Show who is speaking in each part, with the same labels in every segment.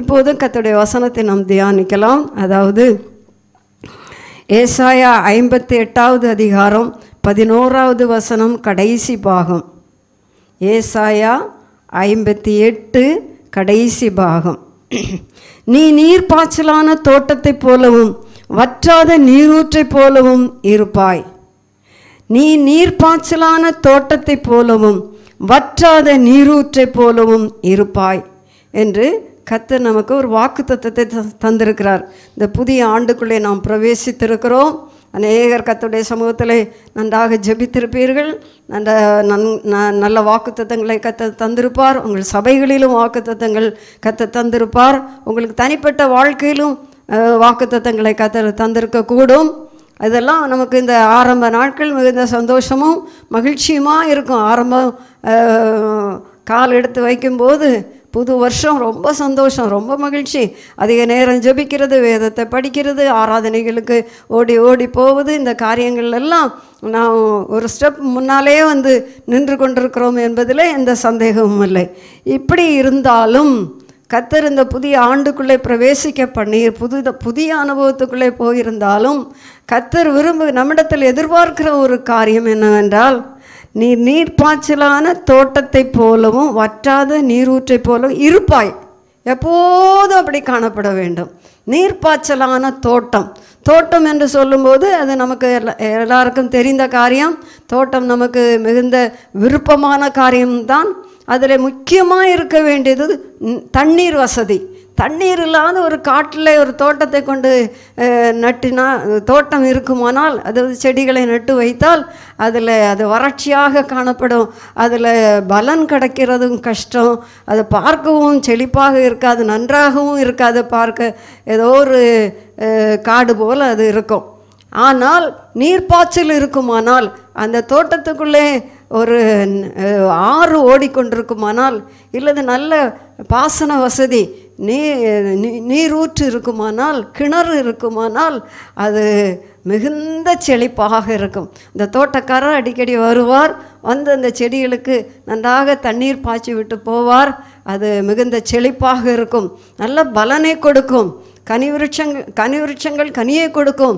Speaker 1: இப்போதும் கத்துடைய வசனத்தை நாம் தியானிக்கலாம் அதாவது ஏசாயா ஐம்பத்தி எட்டாவது அதிகாரம் பதினோராவது வசனம் கடைசி பாகம் ஏசாயா ஐம்பத்தி எட்டு கடைசி பாகம் நீ நீர் பாய்ச்சலான தோட்டத்தைப் போலவும் வற்றாத நீரூற்றை போலவும் இருப்பாய் நீ நீர் பாய்ச்சலான தோட்டத்தைப் போலவும் வற்றாத நீரூற்றை போலவும் இருப்பாய் என்று கத்து நமக்கு ஒரு வாக்கு தத்துவத்தை தந்திருக்கிறார் இந்த புதிய ஆண்டுக்குள்ளே நாம் பிரவேசித்திருக்கிறோம் அநேகர் கத்துடைய சமூகத்தில் நன்றாக ஜபித்திருப்பீர்கள் நல்ல நன் நல்ல வாக்குத்தத்தங்களை கத்த தந்திருப்பார் உங்கள் சபைகளிலும் வாக்குத்தத்தங்கள் கத்த தந்திருப்பார் உங்களுக்கு தனிப்பட்ட வாழ்க்கையிலும் வாக்குத்தத்தங்களை கத்த தந்திருக்கக்கூடும் இதெல்லாம் நமக்கு இந்த ஆரம்ப நாட்கள் மிகுந்த சந்தோஷமும் மகிழ்ச்சியுமாக இருக்கும் ஆரம்பம் கால் எடுத்து வைக்கும்போது புது வருஷம் ரொம்ப சந்தோஷம் ரொம்ப மகிழ்ச்சி அதிக நேரம் ஜபிக்கிறது வேதத்தை படிக்கிறது ஆராதனைகளுக்கு ஓடி ஓடி போவது இந்த காரியங்கள் எல்லாம் நான் ஒரு ஸ்டெப் முன்னாலே வந்து நின்று கொண்டிருக்கிறோம் என்பதில் எந்த சந்தேகமும் இல்லை இப்படி இருந்தாலும் கத்தர் இந்த புதிய ஆண்டுக்குள்ளே பிரவேசிக்க பண்ணி புது புதிய அனுபவத்துக்குள்ளே போயிருந்தாலும் கத்தர் விரும்பு நம்மிடத்தில் எதிர்பார்க்கிற ஒரு காரியம் என்னவென்றால் நீர் நீர்ப்பாய்ச்சலான தோட்டத்தை போலவும் வற்றாத நீரூற்றை போலவும் இருப்பாய் எப்போதும் அப்படி காணப்பட வேண்டும் நீர்ப்பாய்ச்சலான தோட்டம் தோட்டம் என்று சொல்லும்போது அது நமக்கு எல்லாருக்கும் தெரிந்த காரியம் தோட்டம் நமக்கு மிகுந்த விருப்பமான காரியம்தான் அதில் முக்கியமாக இருக்க வேண்டியது தண்ணீர் வசதி தண்ணீர் இல்லாத ஒரு காட்டில் ஒரு தோட்டத்தை கொண்டு நட்டினா தோட்டம் இருக்குமானால் அதாவது செடிகளை நட்டு வைத்தால் அதில் அது வறட்சியாக காணப்படும் அதில் பலன் கிடைக்கிறதும் கஷ்டம் அதை பார்க்கவும் செழிப்பாக இருக்காது நன்றாகவும் இருக்காது பார்க்க ஏதோ ஒரு காடு போல் அது இருக்கும் ஆனால் நீர்ப்பாய்ச்சல் இருக்குமானால் அந்த தோட்டத்துக்குள்ளே ஒரு ஆறு ஓடிக்கொண்டிருக்குமானால் இல்லது நல்ல பாசன வசதி நீ நீரூற்று இருக்குமானால் கிணறு இருக்குமானால் அது மிகுந்த செழிப்பாக இருக்கும் இந்த தோட்டக்காரர் அடிக்கடி வருவார் வந்து அந்த செடிகளுக்கு நன்றாக தண்ணீர் பாய்ச்சி விட்டு போவார் அது மிகுந்த செழிப்பாக இருக்கும் நல்ல பலனை கொடுக்கும் கனி விருட்சங் கனி விருட்சங்கள் கனியை கொடுக்கும்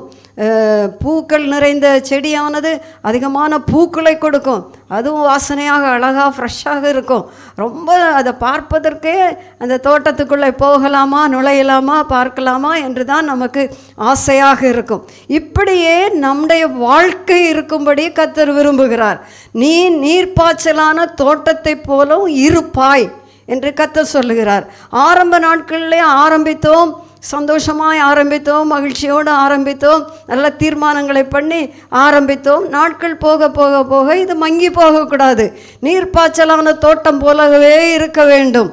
Speaker 1: பூக்கள் நிறைந்த செடியானது அதிகமான பூக்களை கொடுக்கும் அதுவும் வாசனையாக அழகாக ஃப்ரெஷ்ஷாக இருக்கும் ரொம்ப அதை பார்ப்பதற்கே அந்த தோட்டத்துக்குள்ளே போகலாமா நுழையலாமா பார்க்கலாமா என்று தான் நமக்கு ஆசையாக இருக்கும் இப்படியே நம்முடைய வாழ்க்கை இருக்கும்படி கத்தர் விரும்புகிறார் நீ நீர்ப்பாய்ச்சலான தோட்டத்தைப் போலும் இருப்பாய் என்று கத்தர் சொல்லுகிறார் ஆரம்ப நாட்களிலே ஆரம்பித்தோம் சந்தோஷமாய் ஆரம்பித்தோம் மகிழ்ச்சியோடு ஆரம்பித்தோம் நல்ல தீர்மானங்களை பண்ணி ஆரம்பித்தோம் நாட்கள் போக போக போக இது மங்கி போகக்கூடாது நீர்ப்பாய்ச்சலான தோட்டம் போலவே இருக்க வேண்டும்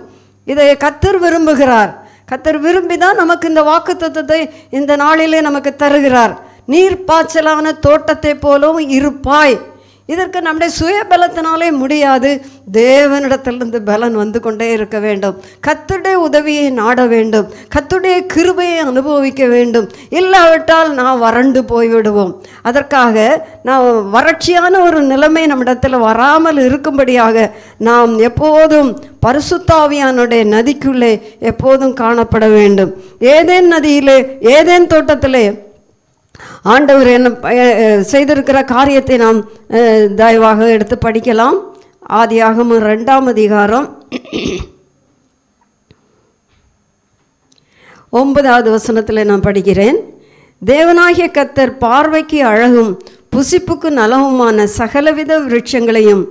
Speaker 1: இதை கத்தர் விரும்புகிறார் கத்தர் விரும்பி தான் நமக்கு இந்த வாக்கு தத்துவத்தை இந்த நாளிலே நமக்கு தருகிறார் நீர்ப்பாய்ச்சலான தோட்டத்தை போலவும் இருப்பாய் இதற்கு நம்முடைய சுய பலத்தினாலே முடியாது தேவனிடத்திலிருந்து பலன் வந்து கொண்டே இருக்க வேண்டும் கத்துடைய உதவியை நாட வேண்டும் கத்துடைய கிருபையை அனுபவிக்க வேண்டும் இல்லாவிட்டால் நான் வறண்டு போய்விடுவோம் அதற்காக நான் வறட்சியான ஒரு நிலைமை நம்மிடத்தில் வராமல் இருக்கும்படியாக நாம் எப்போதும் பரிசுத்தாவியானுடைய நதிக்குள்ளே எப்போதும் காணப்பட வேண்டும் ஏதேன் நதியிலே ஏதேன் தோட்டத்திலே ஆண்டவர் என்ன செய்திருக்கிற காரியத்தை நாம் தயவாக எடுத்து படிக்கலாம் ஆதியாகமும் ரெண்டாம் அதிகாரம் ஒன்பதாவது வசனத்தில் நான் படிக்கிறேன் தேவனாகிய கத்தர் பார்வைக்கு அழகும் புசிப்புக்கு நலவுமான சகலவித விருட்சங்களையும்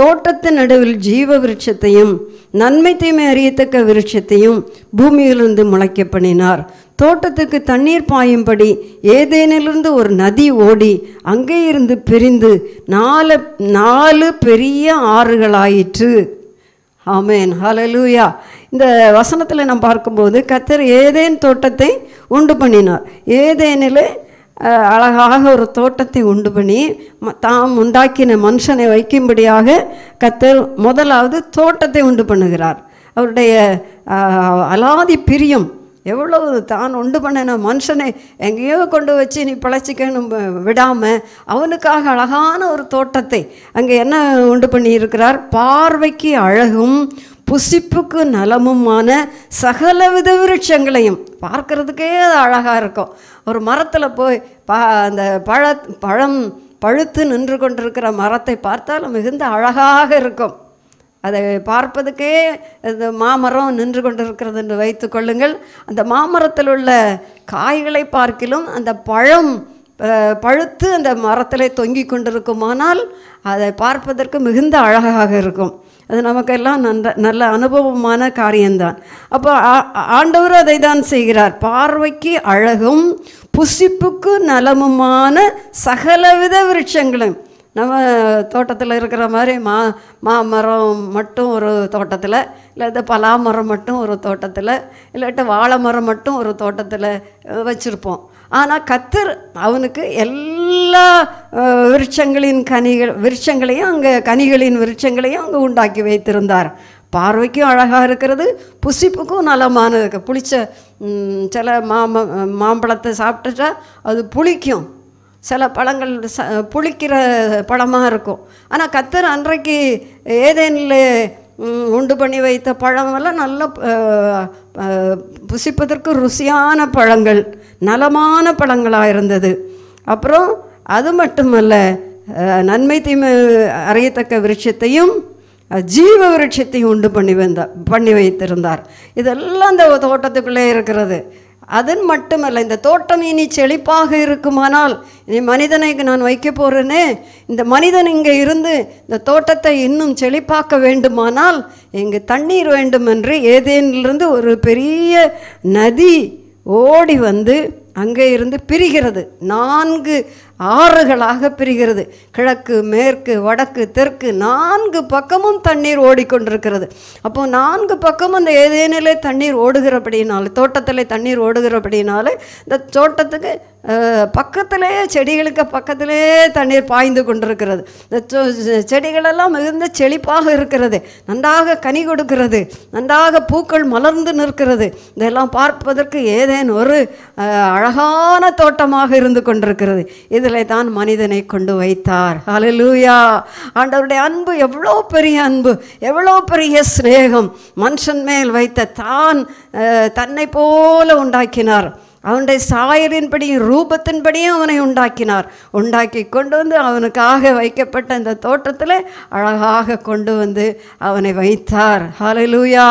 Speaker 1: தோட்டத்தின் நடுவில் ஜீவ விருட்சத்தையும் நன்மை தீமை அறியத்தக்க விருட்சத்தையும் பூமியிலிருந்து முளைக்க பண்ணினார் தோட்டத்துக்கு தண்ணீர் பாயும்படி ஏதேனிலிருந்து ஒரு நதி ஓடி அங்கே இருந்து பிரிந்து நாலு நாலு பெரிய ஆறுகளாயிற்று ஆமேன் ஹலலூயா இந்த வசனத்தில் நாம் பார்க்கும்போது கத்தர் ஏதேன் தோட்டத்தை உண்டு பண்ணினார் ஏதேனில் அழகாக ஒரு தோட்டத்தை உண்டு பண்ணி தாம் உண்டாக்கின மனுஷனை வைக்கும்படியாக கத்தர் முதலாவது தோட்டத்தை உண்டு பண்ணுகிறார் அவருடைய அலாதி பிரியம் எவ்வளவு தான் உண்டு பண்ணின மனுஷனை எங்கேயோ கொண்டு வச்சு நீ பிழைச்சிக்கணும் விடாமல் அவனுக்காக அழகான ஒரு தோட்டத்தை அங்கே என்ன உண்டு பண்ணியிருக்கிறார் பார்வைக்கு அழகும் புசிப்புக்கு நலமுமான சகலவித விருட்சங்களையும் பார்க்கறதுக்கே அது அழகாக இருக்கும் ஒரு மரத்தில் போய் ப அந்த பழ பழம் பழுத்து நின்று கொண்டிருக்கிற மரத்தை பார்த்தால் மிகுந்த அழகாக இருக்கும் அதை பார்ப்பதுக்கே இந்த மாமரம் நின்று கொண்டிருக்கிறது என்று வைத்து கொள்ளுங்கள் அந்த மாமரத்தில் உள்ள காய்களை பார்க்கிலும் அந்த பழம் பழுத்து அந்த மரத்தில் தொங்கி கொண்டிருக்குமானால் அதை பார்ப்பதற்கு மிகுந்த அழகாக இருக்கும் அது நமக்கெல்லாம் நல்ல நல்ல அனுபவமான காரியம்தான் அப்போ ஆண்டவர் அதை தான் செய்கிறார் பார்வைக்கு அழகும் புசிப்புக்கு நலமுமான சகலவித விருட்சங்களும் நம்ம தோட்டத்தில் இருக்கிற மாதிரி மா மாமரம் மட்டும் ஒரு தோட்டத்தில் இல்லாட்ட பலாமரம் மட்டும் ஒரு தோட்டத்தில் இல்லாட்ட வாழை மரம் மட்டும் ஒரு தோட்டத்தில் வச்சுருப்போம் ஆனால் கத்தர் அவனுக்கு எல்லா எல்லா விருட்சங்களின் கனிகள் விருட்சங்களையும் அங்கே கனிகளின் விருட்சங்களையும் அங்கே உண்டாக்கி வைத்திருந்தார் பார்வைக்கும் அழகாக இருக்கிறது புசிப்புக்கும் நலமானது இருக்குது புளிச்ச சில மாம மாம்பழத்தை சாப்பிட்டுட்டா அது புளிக்கும் சில பழங்கள் ச புளிக்கிற பழமாக இருக்கும் ஆனால் கத்தர் அன்றைக்கு ஏதேனில் உண்டு பண்ணி வைத்த பழமெல்லாம் நல்ல புசிப்பதற்கு ருசியான பழங்கள் நலமான பழங்களாக இருந்தது அப்புறம் அது மட்டுமல்ல நன்மை தீமை அறையத்தக்க விருட்சத்தையும் ஜீவ விருட்சத்தையும் உண்டு பண்ணி வந்தார் பண்ணி வைத்திருந்தார் இதெல்லாம் அந்த தோட்டத்துக்குள்ளே இருக்கிறது அதன் மட்டுமல்ல இந்த தோட்டம் இனி செழிப்பாக இருக்குமானால் இனி மனிதனை நான் வைக்க போகிறேனே இந்த மனிதன் இங்கே இருந்து இந்த தோட்டத்தை இன்னும் செழிப்பாக்க வேண்டுமானால் இங்கு தண்ணீர் வேண்டுமென்று ஏதேனிலிருந்து ஒரு பெரிய நதி ஓடி வந்து அங்கே இருந்து பிரிகிறது நான்கு ஆறுகளாக பிரிகிறது கிழக்கு மேற்கு வடக்கு தெற்கு நான்கு பக்கமும் தண்ணீர் ஓடிக்கொண்டிருக்கிறது அப்போது நான்கு பக்கமும் அந்த ஏதேனிலே தண்ணீர் ஓடுகிறபடினால தோட்டத்தில் தண்ணீர் ஓடுகிறபடினால இந்த தோட்டத்துக்கு பக்கத்திலே செடிகளுக்கு பக்கத்திலே தண்ணீர் பாய்ந்து கொண்டிருக்கிறது இந்த செடிகளெல்லாம் மிகுந்த செழிப்பாக இருக்கிறது நன்றாக கனி கொடுக்கிறது நன்றாக பூக்கள் மலர்ந்து நிற்கிறது இதெல்லாம் பார்ப்பதற்கு ஏதேன் ஒரு அழகான தோட்டமாக இருந்து கொண்டிருக்கிறது இதில் தான் மனிதனை கொண்டு வைத்தார் அலலூயா ஆண்டவருடைய அன்பு எவ்வளோ பெரிய அன்பு எவ்வளோ பெரிய சிநேகம் மனுஷன் மேல் வைத்த தான் தன்னை போல உண்டாக்கினார் அவனுடைய சாயலின்படியும் ரூபத்தின்படியும் அவனை உண்டாக்கினார் உண்டாக்கி கொண்டு வந்து அவனுக்காக வைக்கப்பட்ட அந்த தோட்டத்தில் அழகாக கொண்டு வந்து அவனை வைத்தார் ஹலலூயா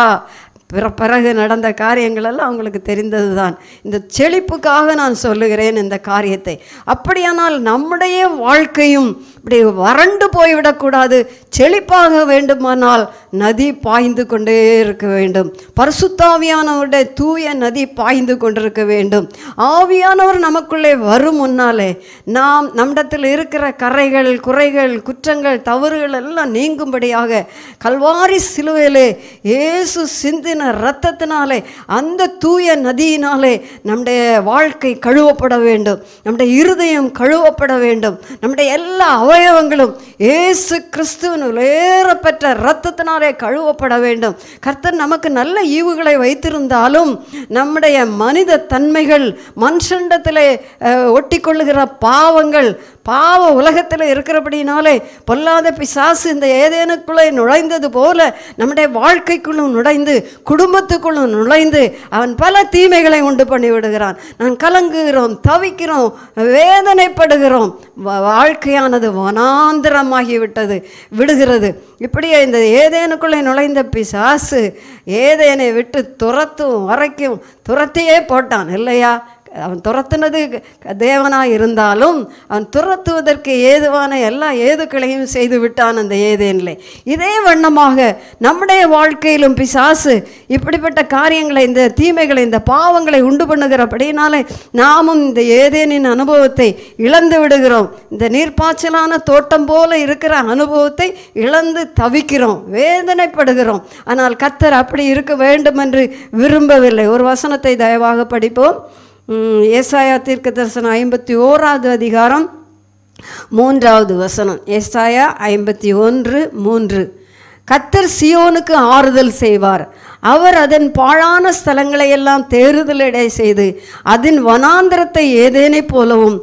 Speaker 1: பிற பிறகு நடந்த காரியங்களெல்லாம் அவங்களுக்கு தெரிந்தது தான் இந்த செழிப்புக்காக நான் சொல்லுகிறேன் இந்த காரியத்தை அப்படியானால் நம்முடைய வாழ்க்கையும் இப்படி வறண்டு போய்விடக்கூடாது செழிப்பாக வேண்டுமானால் நதி பாய்ந்து கொண்டே இருக்க வேண்டும் பரிசுத்தாவியானவருடைய தூய நதி பாய்ந்து கொண்டிருக்க வேண்டும் ஆவியானவர் நமக்குள்ளே வரும் முன்னாலே நாம் நம்மிடத்தில் இருக்கிற கரைகள் குறைகள் குற்றங்கள் தவறுகள் எல்லாம் நீங்கும்படியாக கல்வாரி சிலுவையிலே இயேசு சிந்தின இரத்தத்தினாலே அந்த தூய நதியினாலே நம்முடைய வாழ்க்கை கழுவப்பட வேண்டும் நம்முடைய இருதயம் கழுவப்பட வேண்டும் நம்முடைய எல்லா அவயவங்களும் ஏசு கிறிஸ்துவின் உயரப்பெற்ற இரத்தத்தினாலே கழுவப்பட வேண்டும் கர்த்தர் நமக்கு நல்ல ஈவுகளை வைத்திருந்தாலும் நம்முடைய மனித தன்மைகள் மனுஷண்டத்திலே ஒட்டி கொள்ளுகிற பாவங்கள் பாவ உலகத்தில் இருக்கிறபடினாலே பொல்லாத பிசாசு இந்த ஏதேனுக்குள்ளே நுழைந்தது போல நம்முடைய வாழ்க்கைக்குள்ளும் நுழைந்து குடும்பத்துக்குள்ளும் நுழைந்து அவன் பல தீமைகளை உண்டு பண்ணிவிடுகிறான் நான் கலங்குகிறோம் தவிக்கிறோம் வேதனைப்படுகிறோம் வாழ்க்கையானது வனாந்திரமாகிவிட்டது விடுகிறது இப்படியே இந்த ஏதேனுக்குள்ளே நுழைந்த பிசாசு ஏதேனை விட்டு துரத்தும் வரைக்கும் துரத்தியே போட்டான் இல்லையா அவன் துரத்துனது தேவனாக இருந்தாலும் அவன் துரத்துவதற்கு ஏதுவான எல்லா ஏதுக்களையும் செய்து விட்டான் அந்த ஏதேனில் இதே வண்ணமாக நம்முடைய வாழ்க்கையிலும் பிசாசு இப்படிப்பட்ட காரியங்களை இந்த தீமைகளை இந்த பாவங்களை உண்டு பண்ணுகிறபடினாலே நாமும் இந்த ஏதேனின் அனுபவத்தை இழந்து விடுகிறோம் இந்த நீர்ப்பாய்ச்சலான தோட்டம் போல இருக்கிற அனுபவத்தை இழந்து தவிக்கிறோம் வேதனைப்படுகிறோம் ஆனால் கத்தர் அப்படி இருக்க வேண்டும் என்று விரும்பவில்லை ஒரு வசனத்தை தயவாக படிப்போம் ஏசாயா தீர்க்க தரிசனம் ஐம்பத்தி ஓராவது அதிகாரம் மூன்றாவது வசனம் ஏசாயா ஐம்பத்தி ஒன்று மூன்று கத்தர் சியோனுக்கு ஆறுதல் செய்வார் அவர் அதன் பாழான ஸ்தலங்களை எல்லாம் தேறுதலிடை செய்து அதன் வனாந்திரத்தை ஏதேனை போலவும்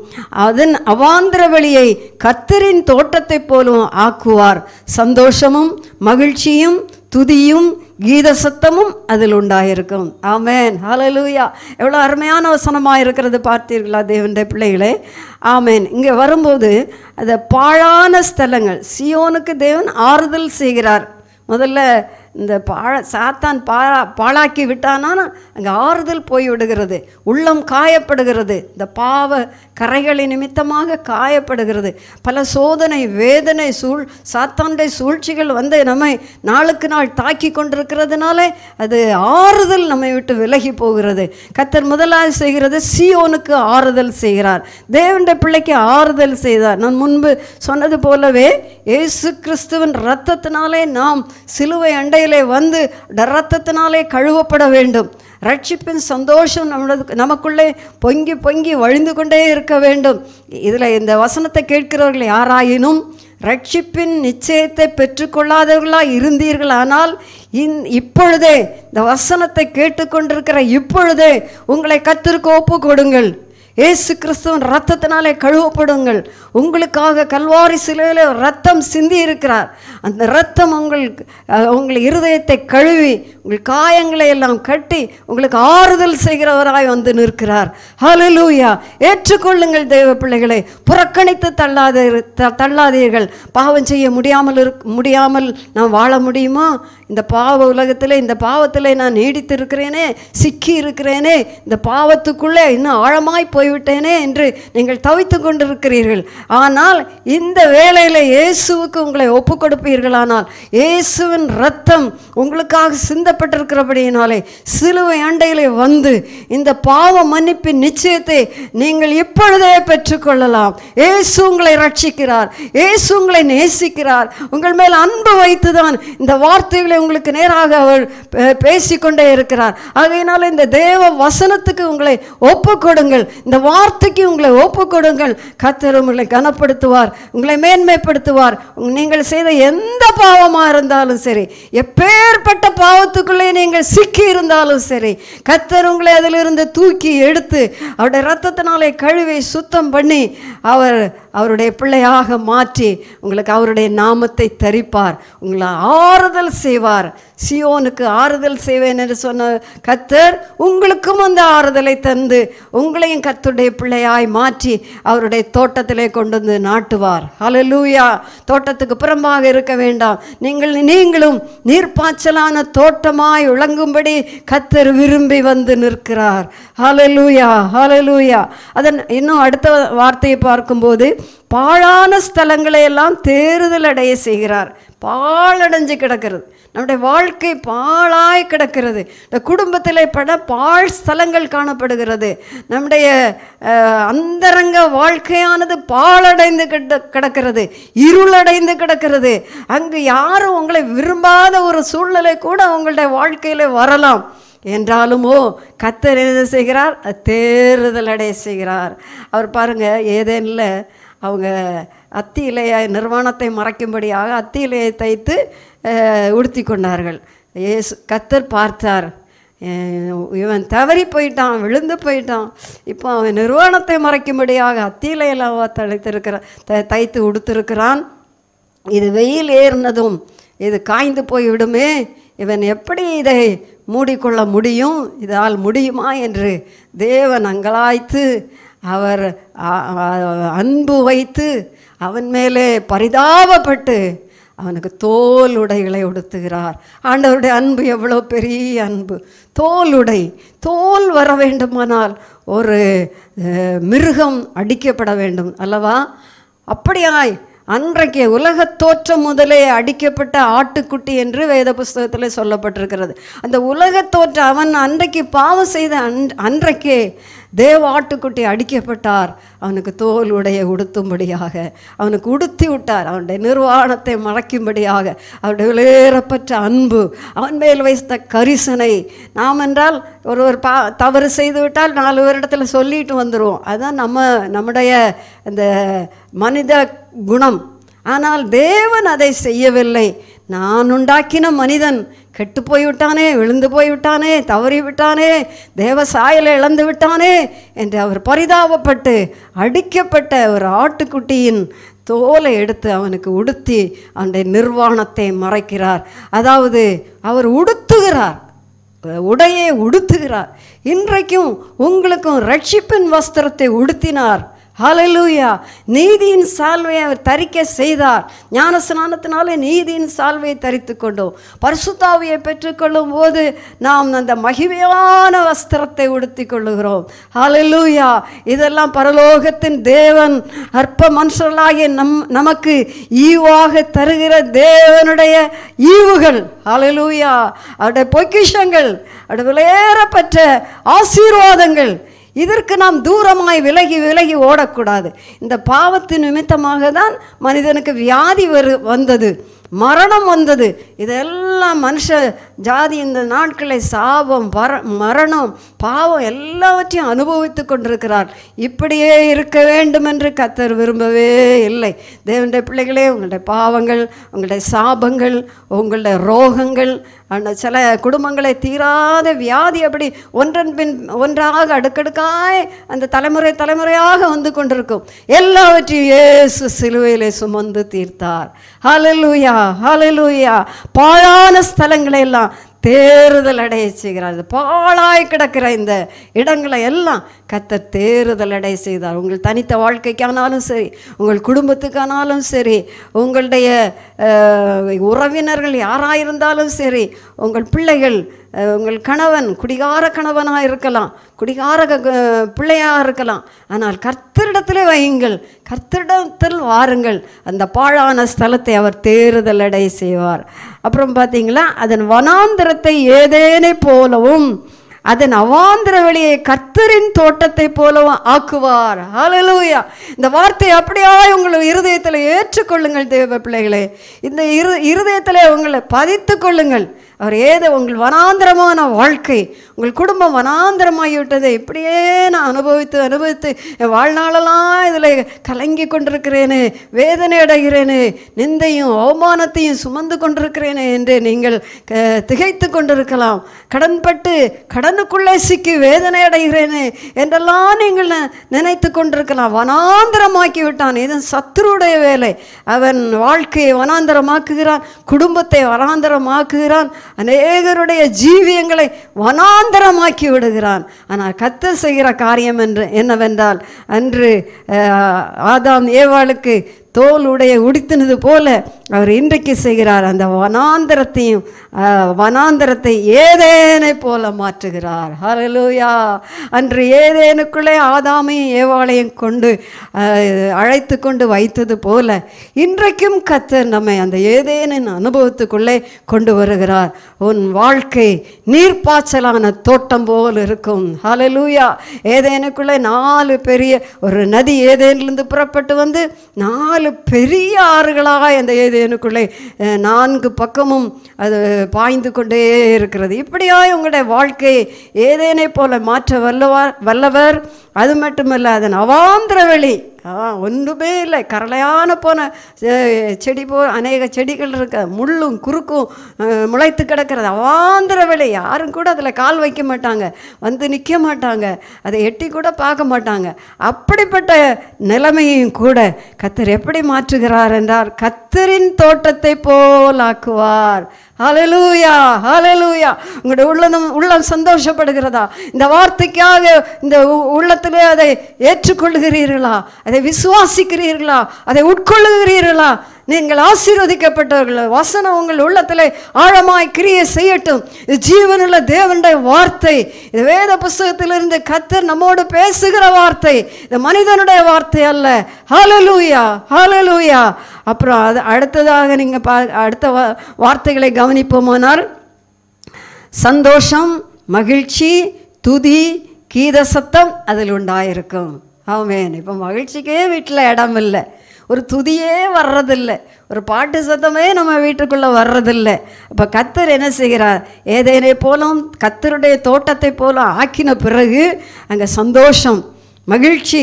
Speaker 1: அதன் அவாந்திர வழியை கத்தரின் தோட்டத்தைப் போலவும் ஆக்குவார் சந்தோஷமும் மகிழ்ச்சியும் துதியும் கீத சத்தமும் அதில் உண்டாயிருக்கும் ஆமேன் ஹலலூயா எவ்வளோ அருமையான வசனமாக இருக்கிறது பார்த்தீர்களா தேவனுடைய பிள்ளைகளே ஆமேன் இங்கே வரும்போது அந்த பாழான ஸ்தலங்கள் சியோனுக்கு தேவன் ஆறுதல் செய்கிறார் முதல்ல இந்த பாழ சாத்தான் பாழா பாழாக்கி விட்டானா அங்கே ஆறுதல் போய்விடுகிறது உள்ளம் காயப்படுகிறது இந்த பாவ கரைகளின் நிமித்தமாக காயப்படுகிறது பல சோதனை வேதனை சூழ் சாத்தாண்டை சூழ்ச்சிகள் வந்து நம்மை நாளுக்கு நாள் தாக்கி கொண்டிருக்கிறதுனால அது ஆறுதல் நம்மை விட்டு விலகி போகிறது கத்தர் முதலாவது செய்கிறது சியோனுக்கு ஆறுதல் செய்கிறார் தேவண்ட பிள்ளைக்கு ஆறுதல் செய்தார் நான் முன்பு சொன்னது போலவே இயேசு கிறிஸ்துவின் ரத்தத்தினாலே நாம் சிலுவை அண்டை சிலுவையிலே வந்து ரத்தத்தினாலே கழுவப்பட வேண்டும் ரட்சிப்பின் சந்தோஷம் நம்மளது நமக்குள்ளே பொங்கி பொங்கி வழிந்து கொண்டே இருக்க வேண்டும் இதில் இந்த வசனத்தை கேட்கிறவர்கள் யாராயினும் ரட்சிப்பின் நிச்சயத்தை பெற்றுக்கொள்ளாதவர்களாக ஆனால் இன் இப்பொழுதே இந்த வசனத்தை கேட்டுக்கொண்டிருக்கிற இப்பொழுதே உங்களை கத்திருக்க ஒப்பு கொடுங்கள் ஏசு கிறிஸ்துவன் ரத்தத்தினாலே கழுவப்படுங்கள் உங்களுக்காக கல்வாரி சிலையில் ரத்தம் சிந்தி இருக்கிறார் அந்த ரத்தம் உங்கள் உங்கள் இருதயத்தை கழுவி உங்கள் காயங்களை எல்லாம் கட்டி உங்களுக்கு ஆறுதல் செய்கிறவராய் வந்து நிற்கிறார் ஹலலூயா ஏற்றுக்கொள்ளுங்கள் தெய்வ பிள்ளைகளை புறக்கணித்து தள்ளாத தள்ளாதீர்கள் பாவம் செய்ய முடியாமல் இருக் முடியாமல் நான் வாழ முடியுமா இந்த பாவ உலகத்தில் இந்த பாவத்தில் நான் நீடித்து இருக்கிறேனே சிக்கி இருக்கிறேனே இந்த பாவத்துக்குள்ளே இன்னும் ஆழமாய் போய் போய்விட்டேனே என்று நீங்கள் தவித்து கொண்டிருக்கிறீர்கள் ஆனால் இந்த வேலையில் இயேசுவுக்கு உங்களை ஒப்பு கொடுப்பீர்களானால் இயேசுவின் ரத்தம் உங்களுக்காக சிந்தப்பட்டிருக்கிறபடியினாலே சிலுவை அண்டையிலே வந்து இந்த பாவ மன்னிப்பின் நிச்சயத்தை நீங்கள் இப்பொழுதே பெற்றுக்கொள்ளலாம் இயேசு உங்களை ரட்சிக்கிறார் இயேசு உங்களை நேசிக்கிறார் உங்கள் மேல் அன்பு வைத்துதான் இந்த வார்த்தைகளை உங்களுக்கு நேராக அவர் பேசிக்கொண்டே இருக்கிறார் ஆகையினால் இந்த தேவ வசனத்துக்கு உங்களை ஒப்பு கொடுங்கள் இந்த வார்த்தைக்கு உங்களை ஒப்பு கொடுங்கள் கத்தர் உங்களை கனப்படுத்துவார் உங்களை மேன்மைப்படுத்துவார் நீங்கள் செய்த எந்த பாவமாக இருந்தாலும் சரி எப்பேற்பட்ட பாவத்துக்குள்ளே நீங்கள் சிக்கி இருந்தாலும் சரி கத்தர் உங்களை அதிலிருந்து தூக்கி எடுத்து அவருடைய ரத்தத்தினாலே கழுவை சுத்தம் பண்ணி அவர் அவருடைய பிள்ளையாக மாற்றி உங்களுக்கு அவருடைய நாமத்தை தரிப்பார் உங்களை ஆறுதல் செய்வார் சியோனுக்கு ஆறுதல் செய்வேன் என்று சொன்ன கத்தர் உங்களுக்கும் அந்த ஆறுதலை தந்து உங்களையும் கத் கர்த்துடைய பிள்ளையாய் மாற்றி அவருடைய தோட்டத்திலே கொண்டு வந்து நாட்டுவார் ஹலலூயா தோட்டத்துக்கு புறம்பாக இருக்க வேண்டாம் நீங்கள் நீங்களும் நீர்ப்பாய்ச்சலான தோட்டமாய் விளங்கும்படி கத்தர் விரும்பி வந்து நிற்கிறார் ஹலலூயா ஹலலூயா அதன் இன்னும் அடுத்த வார்த்தையை பார்க்கும்போது பாழான ஸ்தலங்களை எல்லாம் தேறுதல் அடைய செய்கிறார் பாழடைஞ்சு கிடக்கிறது நம்முடைய வாழ்க்கை பாழாய் கிடக்கிறது இந்த குடும்பத்தில் பட பாழ் ஸ்தலங்கள் காணப்படுகிறது நம்முடைய அந்தரங்க வாழ்க்கையானது பாழடைந்து கிட கிடக்கிறது இருளடைந்து கிடக்கிறது அங்கு யாரும் உங்களை விரும்பாத ஒரு சூழ்நிலை கூட உங்களுடைய வாழ்க்கையில் வரலாம் என்றாலுமோ கத்தர் என்ன செய்கிறார் தேறுதல் அடைய செய்கிறார் அவர் பாருங்கள் ஏதேனில் அவங்க அத்தி இலையை நிர்வாணத்தை மறைக்கும்படியாக அத்தி இலையை தைத்து உடுத்தி கொண்டார்கள் ஏசு கத்தர் பார்த்தார் இவன் தவறி போயிட்டான் விழுந்து போயிட்டான் இப்போ அவன் நிர்வாணத்தை மறைக்கும்படியாக அத்தியிலையிலவா தழைத்திருக்கிற த தைத்து உடுத்திருக்கிறான் இது வெயில் ஏறினதும் இது காய்ந்து போய்விடுமே இவன் எப்படி இதை மூடிக்கொள்ள முடியும் இதால் முடியுமா என்று தேவன் அங்கலாய்த்து அவர் அன்பு வைத்து அவன் மேலே பரிதாபப்பட்டு அவனுக்கு தோல் உடைகளை உடுத்துகிறார் ஆண்டவருடைய அன்பு எவ்வளோ பெரிய அன்பு தோல் உடை தோல் வர வேண்டுமானால் ஒரு மிருகம் அடிக்கப்பட வேண்டும் அல்லவா அப்படியாய் அன்றைக்கு உலக தோற்றம் முதலே அடிக்கப்பட்ட ஆட்டுக்குட்டி என்று வேத புஸ்தகத்தில் சொல்லப்பட்டிருக்கிறது அந்த உலக தோற்றம் அவன் அன்றைக்கு பாவம் செய்த அன் அன்றைக்கே தேவ ஆட்டுக்குட்டி அடிக்கப்பட்டார் அவனுக்கு தோல் உடைய உடுத்தும்படியாக அவனுக்கு உடுத்தி விட்டார் அவனுடைய நிர்வாணத்தை மறைக்கும்படியாக அவருடைய விலையேறப்பற்ற அன்பு அவன் மேல் வைத்த கரிசனை நாம் என்றால் ஒருவர் பா தவறு செய்து விட்டால் நாலு வருடத்தில் சொல்லிட்டு வந்துடுவோம் அதுதான் நம்ம நம்முடைய இந்த மனித குணம் ஆனால் தேவன் அதை செய்யவில்லை நான் உண்டாக்கின மனிதன் கெட்டு போய்விட்டானே விழுந்து போய்விட்டானே தவறி விட்டானே தேவ சாயல இழந்து விட்டானே என்று அவர் பரிதாபப்பட்டு அடிக்கப்பட்ட ஒரு ஆட்டுக்குட்டியின் தோலை எடுத்து அவனுக்கு உடுத்தி அந்த நிர்வாணத்தை மறைக்கிறார் அதாவது அவர் உடுத்துகிறார் உடையை உடுத்துகிறார் இன்றைக்கும் உங்களுக்கும் ரட்சிப்பின் வஸ்திரத்தை உடுத்தினார் ஹலலூயா நீதியின் சால்வையை அவர் தரிக்க செய்தார் ஞான ஸ்நானத்தினாலே நீதியின் சால்வையை தரித்து கொண்டோம் பரிசுத்தாவியை பெற்றுக்கொள்ளும் போது நாம் அந்த மகிமையான வஸ்திரத்தை உடுத்தி கொள்ளுகிறோம் ஹலலூயா இதெல்லாம் பரலோகத்தின் தேவன் அற்ப மனுஷர்களாகிய நம் நமக்கு ஈவாக தருகிற தேவனுடைய ஈவுகள் ஹலலூயா அவருடைய பொக்கிஷங்கள் அவருடைய விலையேறப்பற்ற ஆசீர்வாதங்கள் இதற்கு நாம் தூரமாய் விலகி விலகி ஓடக்கூடாது இந்த பாவத்தின் நிமித்தமாக தான் மனிதனுக்கு வியாதி வரு வந்தது மரணம் வந்தது இதெல்லாம் மனுஷ ஜாதி இந்த நாட்களை சாபம் வர மரணம் பாவம் எல்லாவற்றையும் அனுபவித்து கொண்டிருக்கிறார் இப்படியே இருக்க வேண்டும் என்று கத்தர் விரும்பவே இல்லை தேவனுடைய பிள்ளைகளே உங்களுடைய பாவங்கள் உங்களுடைய சாபங்கள் உங்களுடைய ரோகங்கள் அந்த சில குடும்பங்களை தீராத வியாதி அப்படி ஒன்றன் பின் ஒன்றாக அடுக்கடுக்காய் அந்த தலைமுறை தலைமுறையாக வந்து கொண்டிருக்கும் எல்லாவற்றையும் ஏசு சிலுவையிலே சுமந்து தீர்த்தார் ஹலலூயா ஹலலூயா பாழான ஸ்தலங்களை எல்லாம் தேறுதல் அடைய செய்கிறார் பாழாய் கிடக்கிற இந்த இடங்களை எல்லாம் கத்த தேறுதல் அடைய செய்தார் உங்கள் தனித்த வாழ்க்கைக்கானாலும் சரி உங்கள் குடும்பத்துக்கானாலும் சரி உங்களுடைய உறவினர்கள் யாராக இருந்தாலும் சரி உங்கள் பிள்ளைகள் உங்கள் கணவன் குடிகார கணவனாக இருக்கலாம் குடிகார பிள்ளையாக இருக்கலாம் ஆனால் கர்த்தரிடத்தில் வையுங்கள் கர்த்தரிடத்தில் வாருங்கள் அந்த பாழான ஸ்தலத்தை அவர் தேறுதல் அடை செய்வார் அப்புறம் பார்த்தீங்களா அதன் வனாந்திரத்தை ஏதேனே போலவும் அதன் அவாந்திர வழியை கர்த்தரின் தோட்டத்தை போலவும் ஆக்குவார் ஹலலூயா இந்த வார்த்தையை அப்படியா உங்களை இருதயத்தில் ஏற்றுக்கொள்ளுங்கள் தேவ பிள்ளைகளே இந்த இரு இருதயத்தில் உங்களை பதித்து கொள்ளுங்கள் அவர் ஏதோ உங்கள் வனாந்திரமான வாழ்க்கை உங்கள் குடும்பம் வனாந்திரமாகிவிட்டது இப்படியே நான் அனுபவித்து அனுபவித்து என் வாழ்நாளெல்லாம் இதில் கலங்கி கொண்டிருக்கிறேனே வேதனை அடைகிறேனே நிந்தையும் அவமானத்தையும் சுமந்து கொண்டிருக்கிறேனே என்று நீங்கள் திகைத்து கொண்டிருக்கலாம் கடன்பட்டு கடனுக்குள்ளே சிக்கி வேதனை அடைகிறேனே என்றெல்லாம் நீங்கள் நினைத்து கொண்டிருக்கலாம் வனாந்திரமாக்கி விட்டான் இது சத்துருடைய வேலை அவன் வாழ்க்கையை வனாந்திரமாக்குகிறான் குடும்பத்தை வனாந்திரமாக்குகிறான் அநேகருடைய ஜீவியங்களை வனாந்தரமாக்கி விடுகிறான் ஆனால் கத்த செய்கிற காரியம் என்று என்னவென்றால் அன்று ஆதாம் ஏவாளுக்கு தோல் உடைய உடித்தினது போல அவர் இன்றைக்கு செய்கிறார் அந்த வனாந்தரத்தையும் வனாந்தரத்தை ஏதேனை போல மாற்றுகிறார் ஹலலூயா அன்று ஏதேனுக்குள்ளே ஆதாமையும் ஏவாலயம் கொண்டு அழைத்து கொண்டு வைத்தது போல இன்றைக்கும் கத்த நம்மை அந்த ஏதேனின் அனுபவத்துக்குள்ளே கொண்டு வருகிறார் உன் வாழ்க்கை நீர்ப்பாய்ச்சலான தோட்டம் போல் இருக்கும் ஹலலூயா ஏதேனுக்குள்ளே நாலு பெரிய ஒரு நதி ஏதேனிலிருந்து புறப்பட்டு வந்து நாலு பெரிய ஆறுகளாக அந்த ஏதே எனக்குள்ளே நான்கு பக்கமும் அது பாய்ந்து கொண்டே இருக்கிறது இப்படியாய் உங்களுடைய வாழ்க்கை ஏதேனே போல மாற்ற வல்லவா வல்லவர் அது மட்டுமல்ல அதன் அவாந்திர வழி ஒன்றுமே இல்லை கரலையான போன செடி போ அநேக செடிகள் இருக்க முள்ளும் குறுக்கும் முளைத்து கிடக்கிறது அவாந்திர விலை யாரும் கூட அதில் கால் வைக்க மாட்டாங்க வந்து நிற்க மாட்டாங்க அதை எட்டி கூட பார்க்க மாட்டாங்க அப்படிப்பட்ட நிலைமையும் கூட கத்தர் எப்படி மாற்றுகிறார் என்றால் கத்தரின் தோட்டத்தை போலாக்குவார் அலலூயா அலலூயா உங்களுடைய உள்ளதும் உள்ளம் சந்தோஷப்படுகிறதா இந்த வார்த்தைக்காக இந்த உள்ளத்தில் அதை ஏற்றுக்கொள்கிறீர்களா அதை விசுவாசிக்கிறீர்களா அதை உட்கொள்ளுகிறீர்களா நீங்கள் ஆசீர்வதிக்கப்பட்டவர்கள் வசனம் உங்கள் உள்ளத்தில் ஆழமாய் கிரியை செய்யட்டும் இது ஜீவனுள்ள தேவனுடைய வார்த்தை இது வேத புஸ்தகத்திலிருந்து கத்தர் நம்மோடு பேசுகிற வார்த்தை இது மனிதனுடைய வார்த்தை அல்ல ஹலலூயா ஹலலூயா அப்புறம் அது அடுத்ததாக நீங்கள் பா அடுத்த வார்த்தைகளை கவனிப்போமானால் சந்தோஷம் மகிழ்ச்சி துதி கீத சத்தம் அதில் உண்டாயிருக்கும் ஆமேன் இப்போ மகிழ்ச்சிக்கே வீட்டில் இடம் இல்லை ஒரு துதியே வர்றதில்லை ஒரு பாட்டு சத்தமே நம்ம வீட்டுக்குள்ளே வர்றதில்லை அப்போ கத்தர் என்ன செய்கிறார் ஏதேனே போலும் கத்தருடைய தோட்டத்தை போல ஆக்கின பிறகு அங்கே சந்தோஷம் மகிழ்ச்சி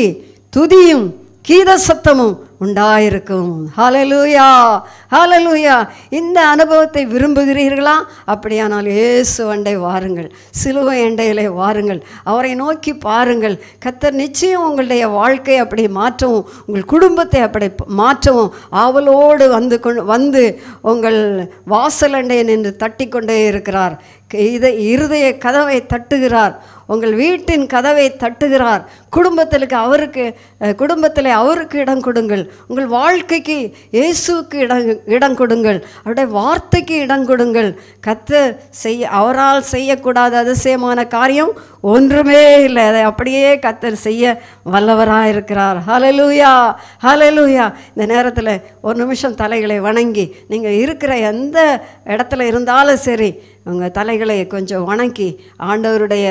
Speaker 1: துதியும் கீத சத்தமும் உண்டாயிருக்கும் ஹலலூயா ஹலலூயா இந்த அனுபவத்தை விரும்புகிறீர்களா அப்படியானால் இயேசு அண்டை வாருங்கள் சிலுவை அண்டையிலே வாருங்கள் அவரை நோக்கி பாருங்கள் கத்தர் நிச்சயம் உங்களுடைய வாழ்க்கையை அப்படி மாற்றவும் உங்கள் குடும்பத்தை அப்படி மாற்றவும் ஆவலோடு வந்து கொண்டு வந்து உங்கள் வாசல் அண்டையை நின்று தட்டி கொண்டே இருக்கிறார் இதை இருதய கதவை தட்டுகிறார் உங்கள் வீட்டின் கதவை தட்டுகிறார் குடும்பத்திலுக்கு அவருக்கு குடும்பத்தில் அவருக்கு இடம் கொடுங்கள் உங்கள் வாழ்க்கைக்கு இயேசுக்கு இடம் இடம் கொடுங்கள் அவருடைய வார்த்தைக்கு இடம் கொடுங்கள் கத்த செய்ய அவரால் செய்யக்கூடாத அதிசயமான காரியம் ஒன்றுமே இல்லை அதை அப்படியே கத்தர் செய்ய வல்லவராக இருக்கிறார் ஹலலூயா ஹலலூயா இந்த நேரத்தில் ஒரு நிமிஷம் தலைகளை வணங்கி நீங்கள் இருக்கிற எந்த இடத்துல இருந்தாலும் சரி அவங்க தலைகளை கொஞ்சம் வணங்கி ஆண்டவருடைய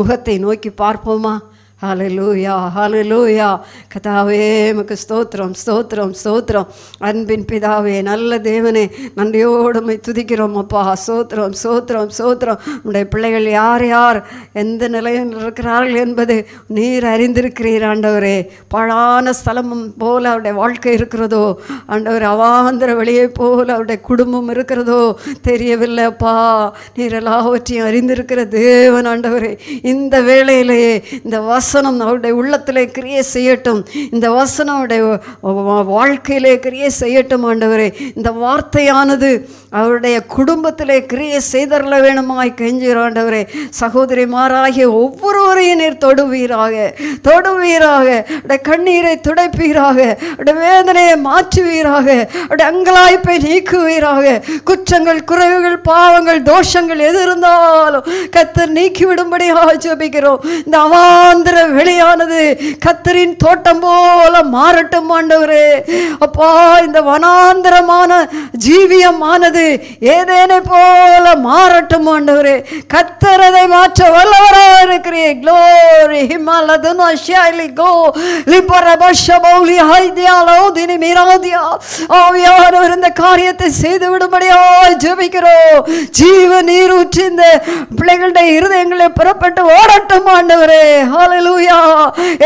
Speaker 1: முகத்தை நோக்கி பார்ப்போமா ஹலலூயா ஹலலூயா கதாவே எமக்கு ஸ்தோத்திரம் ஸ்தோத்திரம் ஸ்தோத்திரம் அன்பின் பிதாவே நல்ல தேவனே நன்றியோடு துதிக்கிறோம் அப்பா சோத்திரம் சோத்திரம் சோத்திரம் உடைய பிள்ளைகள் யார் யார் எந்த நிலையில் இருக்கிறார்கள் என்பது நீர் அறிந்திருக்கிறீர் ஆண்டவரே பழான ஸ்தலமும் போல் அவருடைய வாழ்க்கை இருக்கிறதோ ஆண்டவர் அவாந்திர வழியை போல் அவருடைய குடும்பம் இருக்கிறதோ தெரியவில்லை அப்பா நீர் எல்லாவற்றையும் அறிந்திருக்கிற தேவன் ஆண்டவரே இந்த வேளையிலேயே இந்த வாச வசனம் அவருடைய உள்ளத்திலே கிரியே செய்யட்டும் இந்த வசனம் அவருடைய வாழ்க்கையிலே கிரியே செய்யட்டும் ஆண்டவரே இந்த வார்த்தையானது அவருடைய குடும்பத்திலே கிரியை செய்தரல வேணுமாய் கெஞ்சுகிறாண்டவரே மாறாகிய ஒவ்வொருவரையும் நீர் தொடுவீராக தொடுவீராக உடைய கண்ணீரை துடைப்பீராக உடைய வேதனையை மாற்றுவீராக உடைய அங்கலாய்ப்பை நீக்குவீராக குற்றங்கள் குறைவுகள் பாவங்கள் தோஷங்கள் எது இருந்தாலும் கத்தர் நீக்கிவிடும்படியாக ஜபிக்கிறோம் இந்த அவாந்திர வெளியானது கத்தரின் தோட்டம் போல மாறட்டும் ஆண்டவரே அப்பா இந்த வனாந்திரமான ஜீவியமானது இருந்து ஏதேனை போல மாறட்டும் ஆண்டவரே கத்தரதை மாற்ற வல்லவராக இருக்கிறீர் க்ளோரி ஹிமாலதுனா ஷாலி கோ லிபரபஷ மௌலி ஹைதியா லௌதினி மிராதியா ஆவியானவர் இந்த காரியத்தை செய்து விடும்படியா ஜெபிக்கிறோம் ஜீவ நீர் ஊற்றி இந்த பிள்ளைகளுடைய இருதயங்களை புறப்பட்டு ஓடட்டும் ஆண்டவரே ஹாலலூயா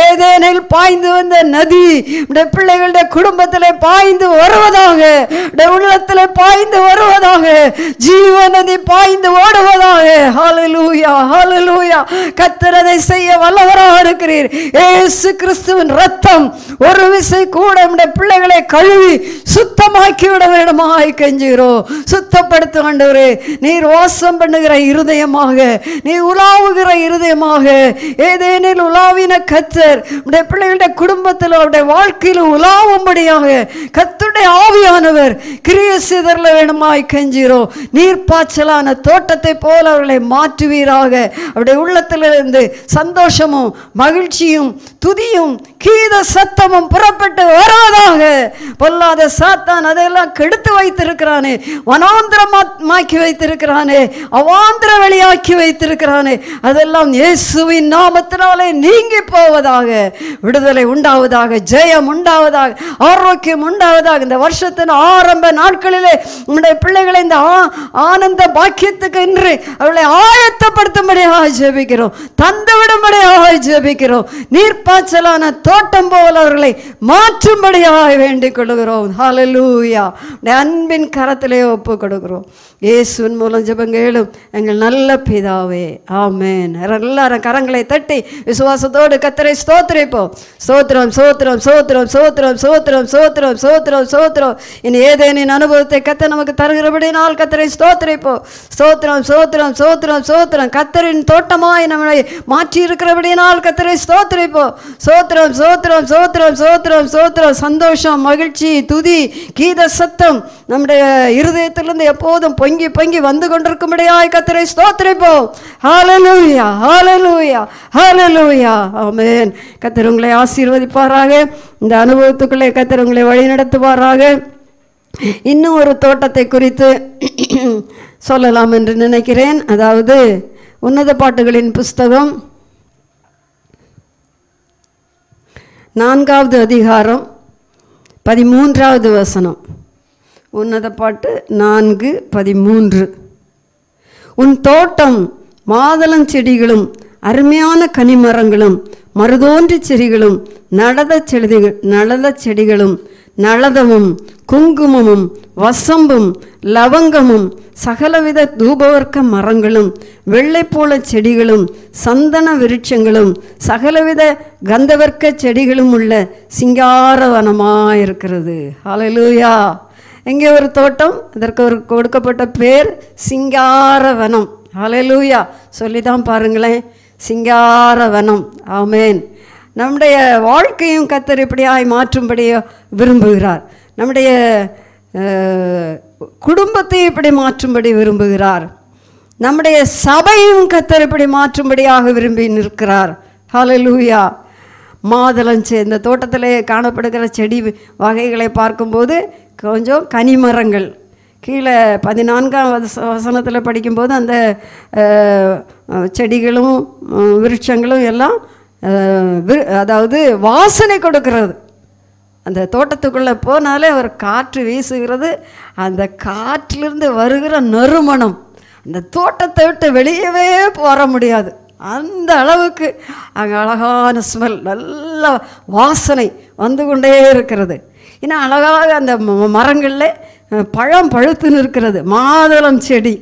Speaker 1: ஏதேனில் பாய்ந்து வந்த நதி பிள்ளைகளுடைய குடும்பத்தில் பாய்ந்து வருவதாக உள்ளத்தில் பாய்ந்து வரும் ஓடுவதாக ஜீவ பாய்ந்து ஓடுவதாக ஹாலலூயா ஹாலலூயா கத்திரதை செய்ய வல்லவராக இருக்கிறீர் ஏசு கிறிஸ்துவின் ரத்தம் ஒரு விசை கூட நம்முடைய பிள்ளைகளை கழுவி சுத்தமாக்கி விட வேண்டுமாய் கெஞ்சுகிறோம் சுத்தப்படுத்த வேண்டவரே நீர் வாசம் பண்ணுகிற இருதயமாக நீ உலாவுகிற இருதயமாக ஏதேனில் உலாவின கத்தர் உடைய பிள்ளைகளுடைய குடும்பத்தில் அவருடைய வாழ்க்கையில் உலாவும்படியாக கத்துடைய ஆவியானவர் கிரிய சிதறல வேணுமா அதிகமாய் கெஞ்சீரோ நீர்ப்பாய்ச்சலான தோட்டத்தை போல அவர்களை மாற்றுவீராக அவருடைய உள்ளத்திலிருந்து சந்தோஷமும் மகிழ்ச்சியும் துதியும் கீத சத்தமும் புறப்பட்டு வராதாக பொல்லாத சாத்தான் அதையெல்லாம் கெடுத்து வைத்திருக்கிறானே வனாந்திரமாக்கி வைத்திருக்கிறானே அவாந்திர வெளியாக்கி வைத்திருக்கிறானே அதெல்லாம் இயேசுவின் நாமத்தினாலே நீங்கி போவதாக விடுதலை உண்டாவதாக ஜெயம் உண்டாவதாக ஆரோக்கியம் உண்டாவதாக இந்த வருஷத்தின் ஆரம்ப நாட்களிலே உங்களுடைய பிள்ளைகளை இந்த ஆனந்த பாக்கியத்துக்கு என்று அவர்களை ஆயத்தப்படுத்தும்படியாக ஜெபிக்கிறோம் தந்துவிடும்படியாக ஜெபிக்கிறோம் நீர்ப்பாய்ச்சலான தோட்டம் போல் அவர்களை மாற்றும்படியாக வேண்டிக் கொள்கிறோம் ஹலலூயா அன்பின் கரத்திலே ஒப்பு கொடுக்கிறோம் இயேசுவின் மூலம் ஜெபங்கேலும் எங்கள் நல்ல பிதாவே ஆமேன் எல்லாரும் கரங்களை தட்டி விசுவாசத்தோடு கத்தரை ஸ்தோத்திரிப்போம் சோத்திரம் சோத்திரம் சோத்திரம் சோத்திரம் சோத்திரம் சோத்திரம் சோத்திரம் சோத்திரம் இனி ஏதேனின் அனுபவத்தை கத்த நமக்கு தர நாள் கத்தரை ஸ்தோத்திரிப்போம் ஸ்தோத்திரம் சோத்திரம் சோத்திரம் சோத்திரம் கத்தரின் தோட்டமாய் நம்மளை மாற்றி நாள் கத்தரை ஸ்தோத்திரிப்போம் சோத்திரம் சோத்திரம் சோத்திரம் சோத்திரம் சோத்திரம் சந்தோஷம் மகிழ்ச்சி துதி கீத சத்தம் நம்முடைய இருதயத்திலிருந்து எப்போதும் பொங்கி பொங்கி வந்து கொண்டிருக்கும்படியாய் கத்தரை ஸ்தோத்திரிப்போம் ஹாலலூயா ஹாலலூயா ஹாலலூயா ஆமேன் கத்தர் உங்களை ஆசீர்வதிப்பாராக இந்த அனுபவத்துக்குள்ளே கத்தர் உங்களை வழி நடத்துவாராக இன்னும் ஒரு தோட்டத்தை குறித்து சொல்லலாம் என்று நினைக்கிறேன் அதாவது உன்னத பாட்டுகளின் புஸ்தகம் நான்காவது அதிகாரம் பதிமூன்றாவது வசனம் உன்னத பாட்டு நான்கு பதிமூன்று உன் தோட்டம் மாதளம் செடிகளும் அருமையான கனிமரங்களும் மருதோன்றி செடிகளும் நடத செடிகள் நடத செடிகளும் நளதமும் குங்குமமும் வசம்பும் லவங்கமும் சகலவித தூபவர்க்க மரங்களும் வெள்ளைப்போல செடிகளும் சந்தன விருட்சங்களும் சகலவித கந்தவர்க்க செடிகளும் உள்ள சிங்காரவனமாக இருக்கிறது ஹலலூயா இங்கே ஒரு தோட்டம் இதற்கு ஒரு கொடுக்கப்பட்ட பேர் சிங்காரவனம் ஹலலூயா சொல்லி தான் பாருங்களேன் சிங்காரவனம் ஆமேன் நம்முடைய வாழ்க்கையும் கத்தர் இப்படியாய் மாற்றும்படியோ விரும்புகிறார் நம்முடைய குடும்பத்தையும் இப்படி மாற்றும்படி விரும்புகிறார் நம்முடைய சபையும் கத்தர் இப்படி மாற்றும்படியாக விரும்பி நிற்கிறார் ஹலலூயா மாதளம் இந்த தோட்டத்தில் காணப்படுகிற செடி வகைகளை பார்க்கும்போது கொஞ்சம் கனிமரங்கள் கீழே பதினான்காம் வச வசனத்தில் படிக்கும்போது அந்த செடிகளும் விருட்சங்களும் எல்லாம் அதாவது வாசனை கொடுக்கறது அந்த தோட்டத்துக்குள்ளே போனாலே ஒரு காற்று வீசுகிறது அந்த காற்றிலிருந்து வருகிற நறுமணம் அந்த தோட்டத்தை விட்டு வெளியவே போற முடியாது அந்த அளவுக்கு அங்கே அழகான ஸ்மெல் நல்ல வாசனை வந்து கொண்டே இருக்கிறது ஏன்னா அழகாக அந்த மரங்களில் பழம் பழுத்துன்னு இருக்கிறது மாதுளம் செடி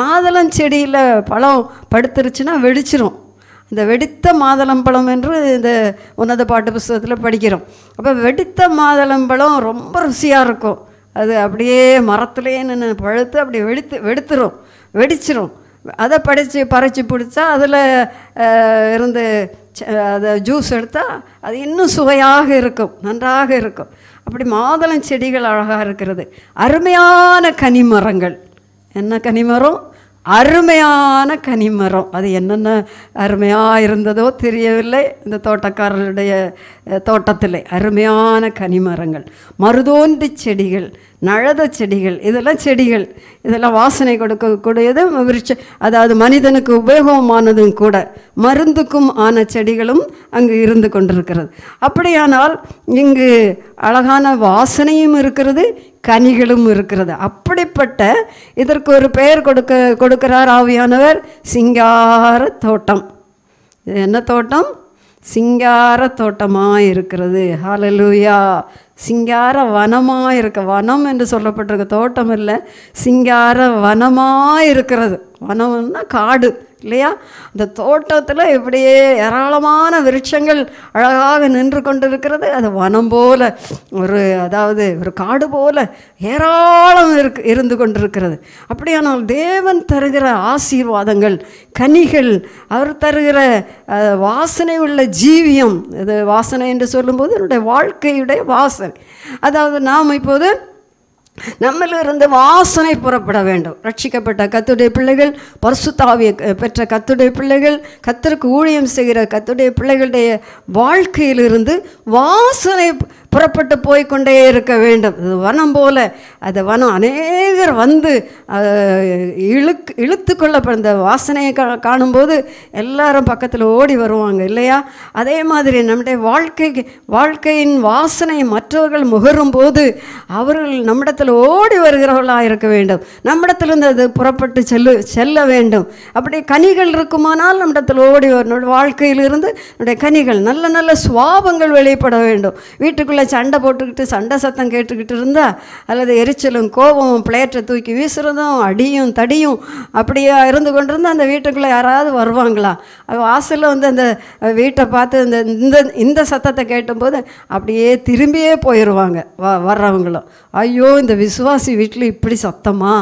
Speaker 1: மாதுளம் செடியில் பழம் படுத்துருச்சுன்னா வெடிச்சிரும் இந்த வெடித்த மாதளம்பழம் என்று இந்த உன்னத பாட்டு புஸ்தகத்தில் படிக்கிறோம் அப்போ வெடித்த மாதளம்பழம் ரொம்ப ருசியாக இருக்கும் அது அப்படியே மரத்துலேயே நின்று பழுத்து அப்படி வெடித்து வெடுத்துரும் வெடிச்சிரும் அதை படித்து பறித்து பிடிச்சா அதில் இருந்து அதை ஜூஸ் எடுத்தால் அது இன்னும் சுவையாக இருக்கும் நன்றாக இருக்கும் அப்படி மாதளம் செடிகள் அழகாக இருக்கிறது அருமையான கனிமரங்கள் என்ன கனிமரம் அருமையான கனிமரம் அது என்னென்ன அருமையாக இருந்ததோ தெரியவில்லை இந்த தோட்டக்காரருடைய தோட்டத்தில் அருமையான கனிமரங்கள் மருதோன்றி செடிகள் நழத செடிகள் இதெல்லாம் செடிகள் இதெல்லாம் வாசனை கொடுக்கக்கூடியது விருட்ச அதாவது மனிதனுக்கு உபயோகமானதும் கூட மருந்துக்கும் ஆன செடிகளும் அங்கு இருந்து கொண்டிருக்கிறது அப்படியானால் இங்கு அழகான வாசனையும் இருக்கிறது கனிகளும் இருக்கிறது அப்படிப்பட்ட இதற்கு ஒரு பெயர் கொடுக்க கொடுக்கிறார் ஆவியானவர் சிங்கார தோட்டம் இது என்ன தோட்டம் சிங்கார தோட்டமாக இருக்கிறது ஹாலலூயா சிங்கார வனமாக இருக்க வனம் என்று சொல்லப்பட்டிருக்க தோட்டம் இல்லை சிங்கார வனமாக இருக்கிறது வனம்னா காடு இல்லையா அந்த தோட்டத்தில் இப்படியே ஏராளமான விருட்சங்கள் அழகாக நின்று கொண்டிருக்கிறது அது வனம் போல ஒரு அதாவது ஒரு காடு போல ஏராளம் இருக்கு இருந்து கொண்டிருக்கிறது அப்படியானால் தேவன் தருகிற ஆசீர்வாதங்கள் கனிகள் அவர் தருகிற வாசனை உள்ள ஜீவியம் இது வாசனை என்று சொல்லும்போது என்னுடைய வாழ்க்கையுடைய வாசனை அதாவது நாம் இப்போது நம்மளிருந்து வாசனை புறப்பட வேண்டும் ரட்சிக்கப்பட்ட கத்துடைய பிள்ளைகள் பரிசுத்தாவிய பெற்ற கத்துடைய பிள்ளைகள் கத்தருக்கு ஊழியம் செய்கிற கத்துடைய பிள்ளைகளுடைய வாழ்க்கையிலிருந்து வாசனை புறப்பட்டு கொண்டே இருக்க வேண்டும் இது வனம் போல் அந்த வனம் அநேகர் வந்து இழுக்கு இழுத்து கொள்ளப்பட இந்த வாசனையை கா காணும்போது எல்லாரும் பக்கத்தில் ஓடி வருவாங்க இல்லையா அதே மாதிரி நம்முடைய வாழ்க்கை வாழ்க்கையின் வாசனை மற்றவர்கள் முகரும் போது அவர்கள் நம்மிடத்தில் ஓடி வருகிறவர்களாக இருக்க வேண்டும் நம்மிடத்திலிருந்து அது புறப்பட்டு செல்லு செல்ல வேண்டும் அப்படி கனிகள் இருக்குமானால் நம்மிடத்தில் ஓடி வரும் வாழ்க்கையிலிருந்து நம்முடைய கனிகள் நல்ல நல்ல சுவாபங்கள் வெளிப்பட வேண்டும் வீட்டுக்குள்ளே வீட்டில் சண்டை போட்டுக்கிட்டு சண்டை சத்தம் கேட்டுக்கிட்டு இருந்தால் அல்லது எரிச்சலும் கோபம் பிளேட்டை தூக்கி வீசுகிறதும் அடியும் தடியும் அப்படியே இருந்து கொண்டு இருந்தால் அந்த வீட்டுக்குள்ளே யாராவது வருவாங்களா வாசலில் வந்து அந்த வீட்டை பார்த்து இந்த இந்த இந்த சத்தத்தை கேட்டும்போது அப்படியே திரும்பியே போயிடுவாங்க வ வர்றவங்களும் ஐயோ இந்த விசுவாசி வீட்டில் இப்படி சத்தமா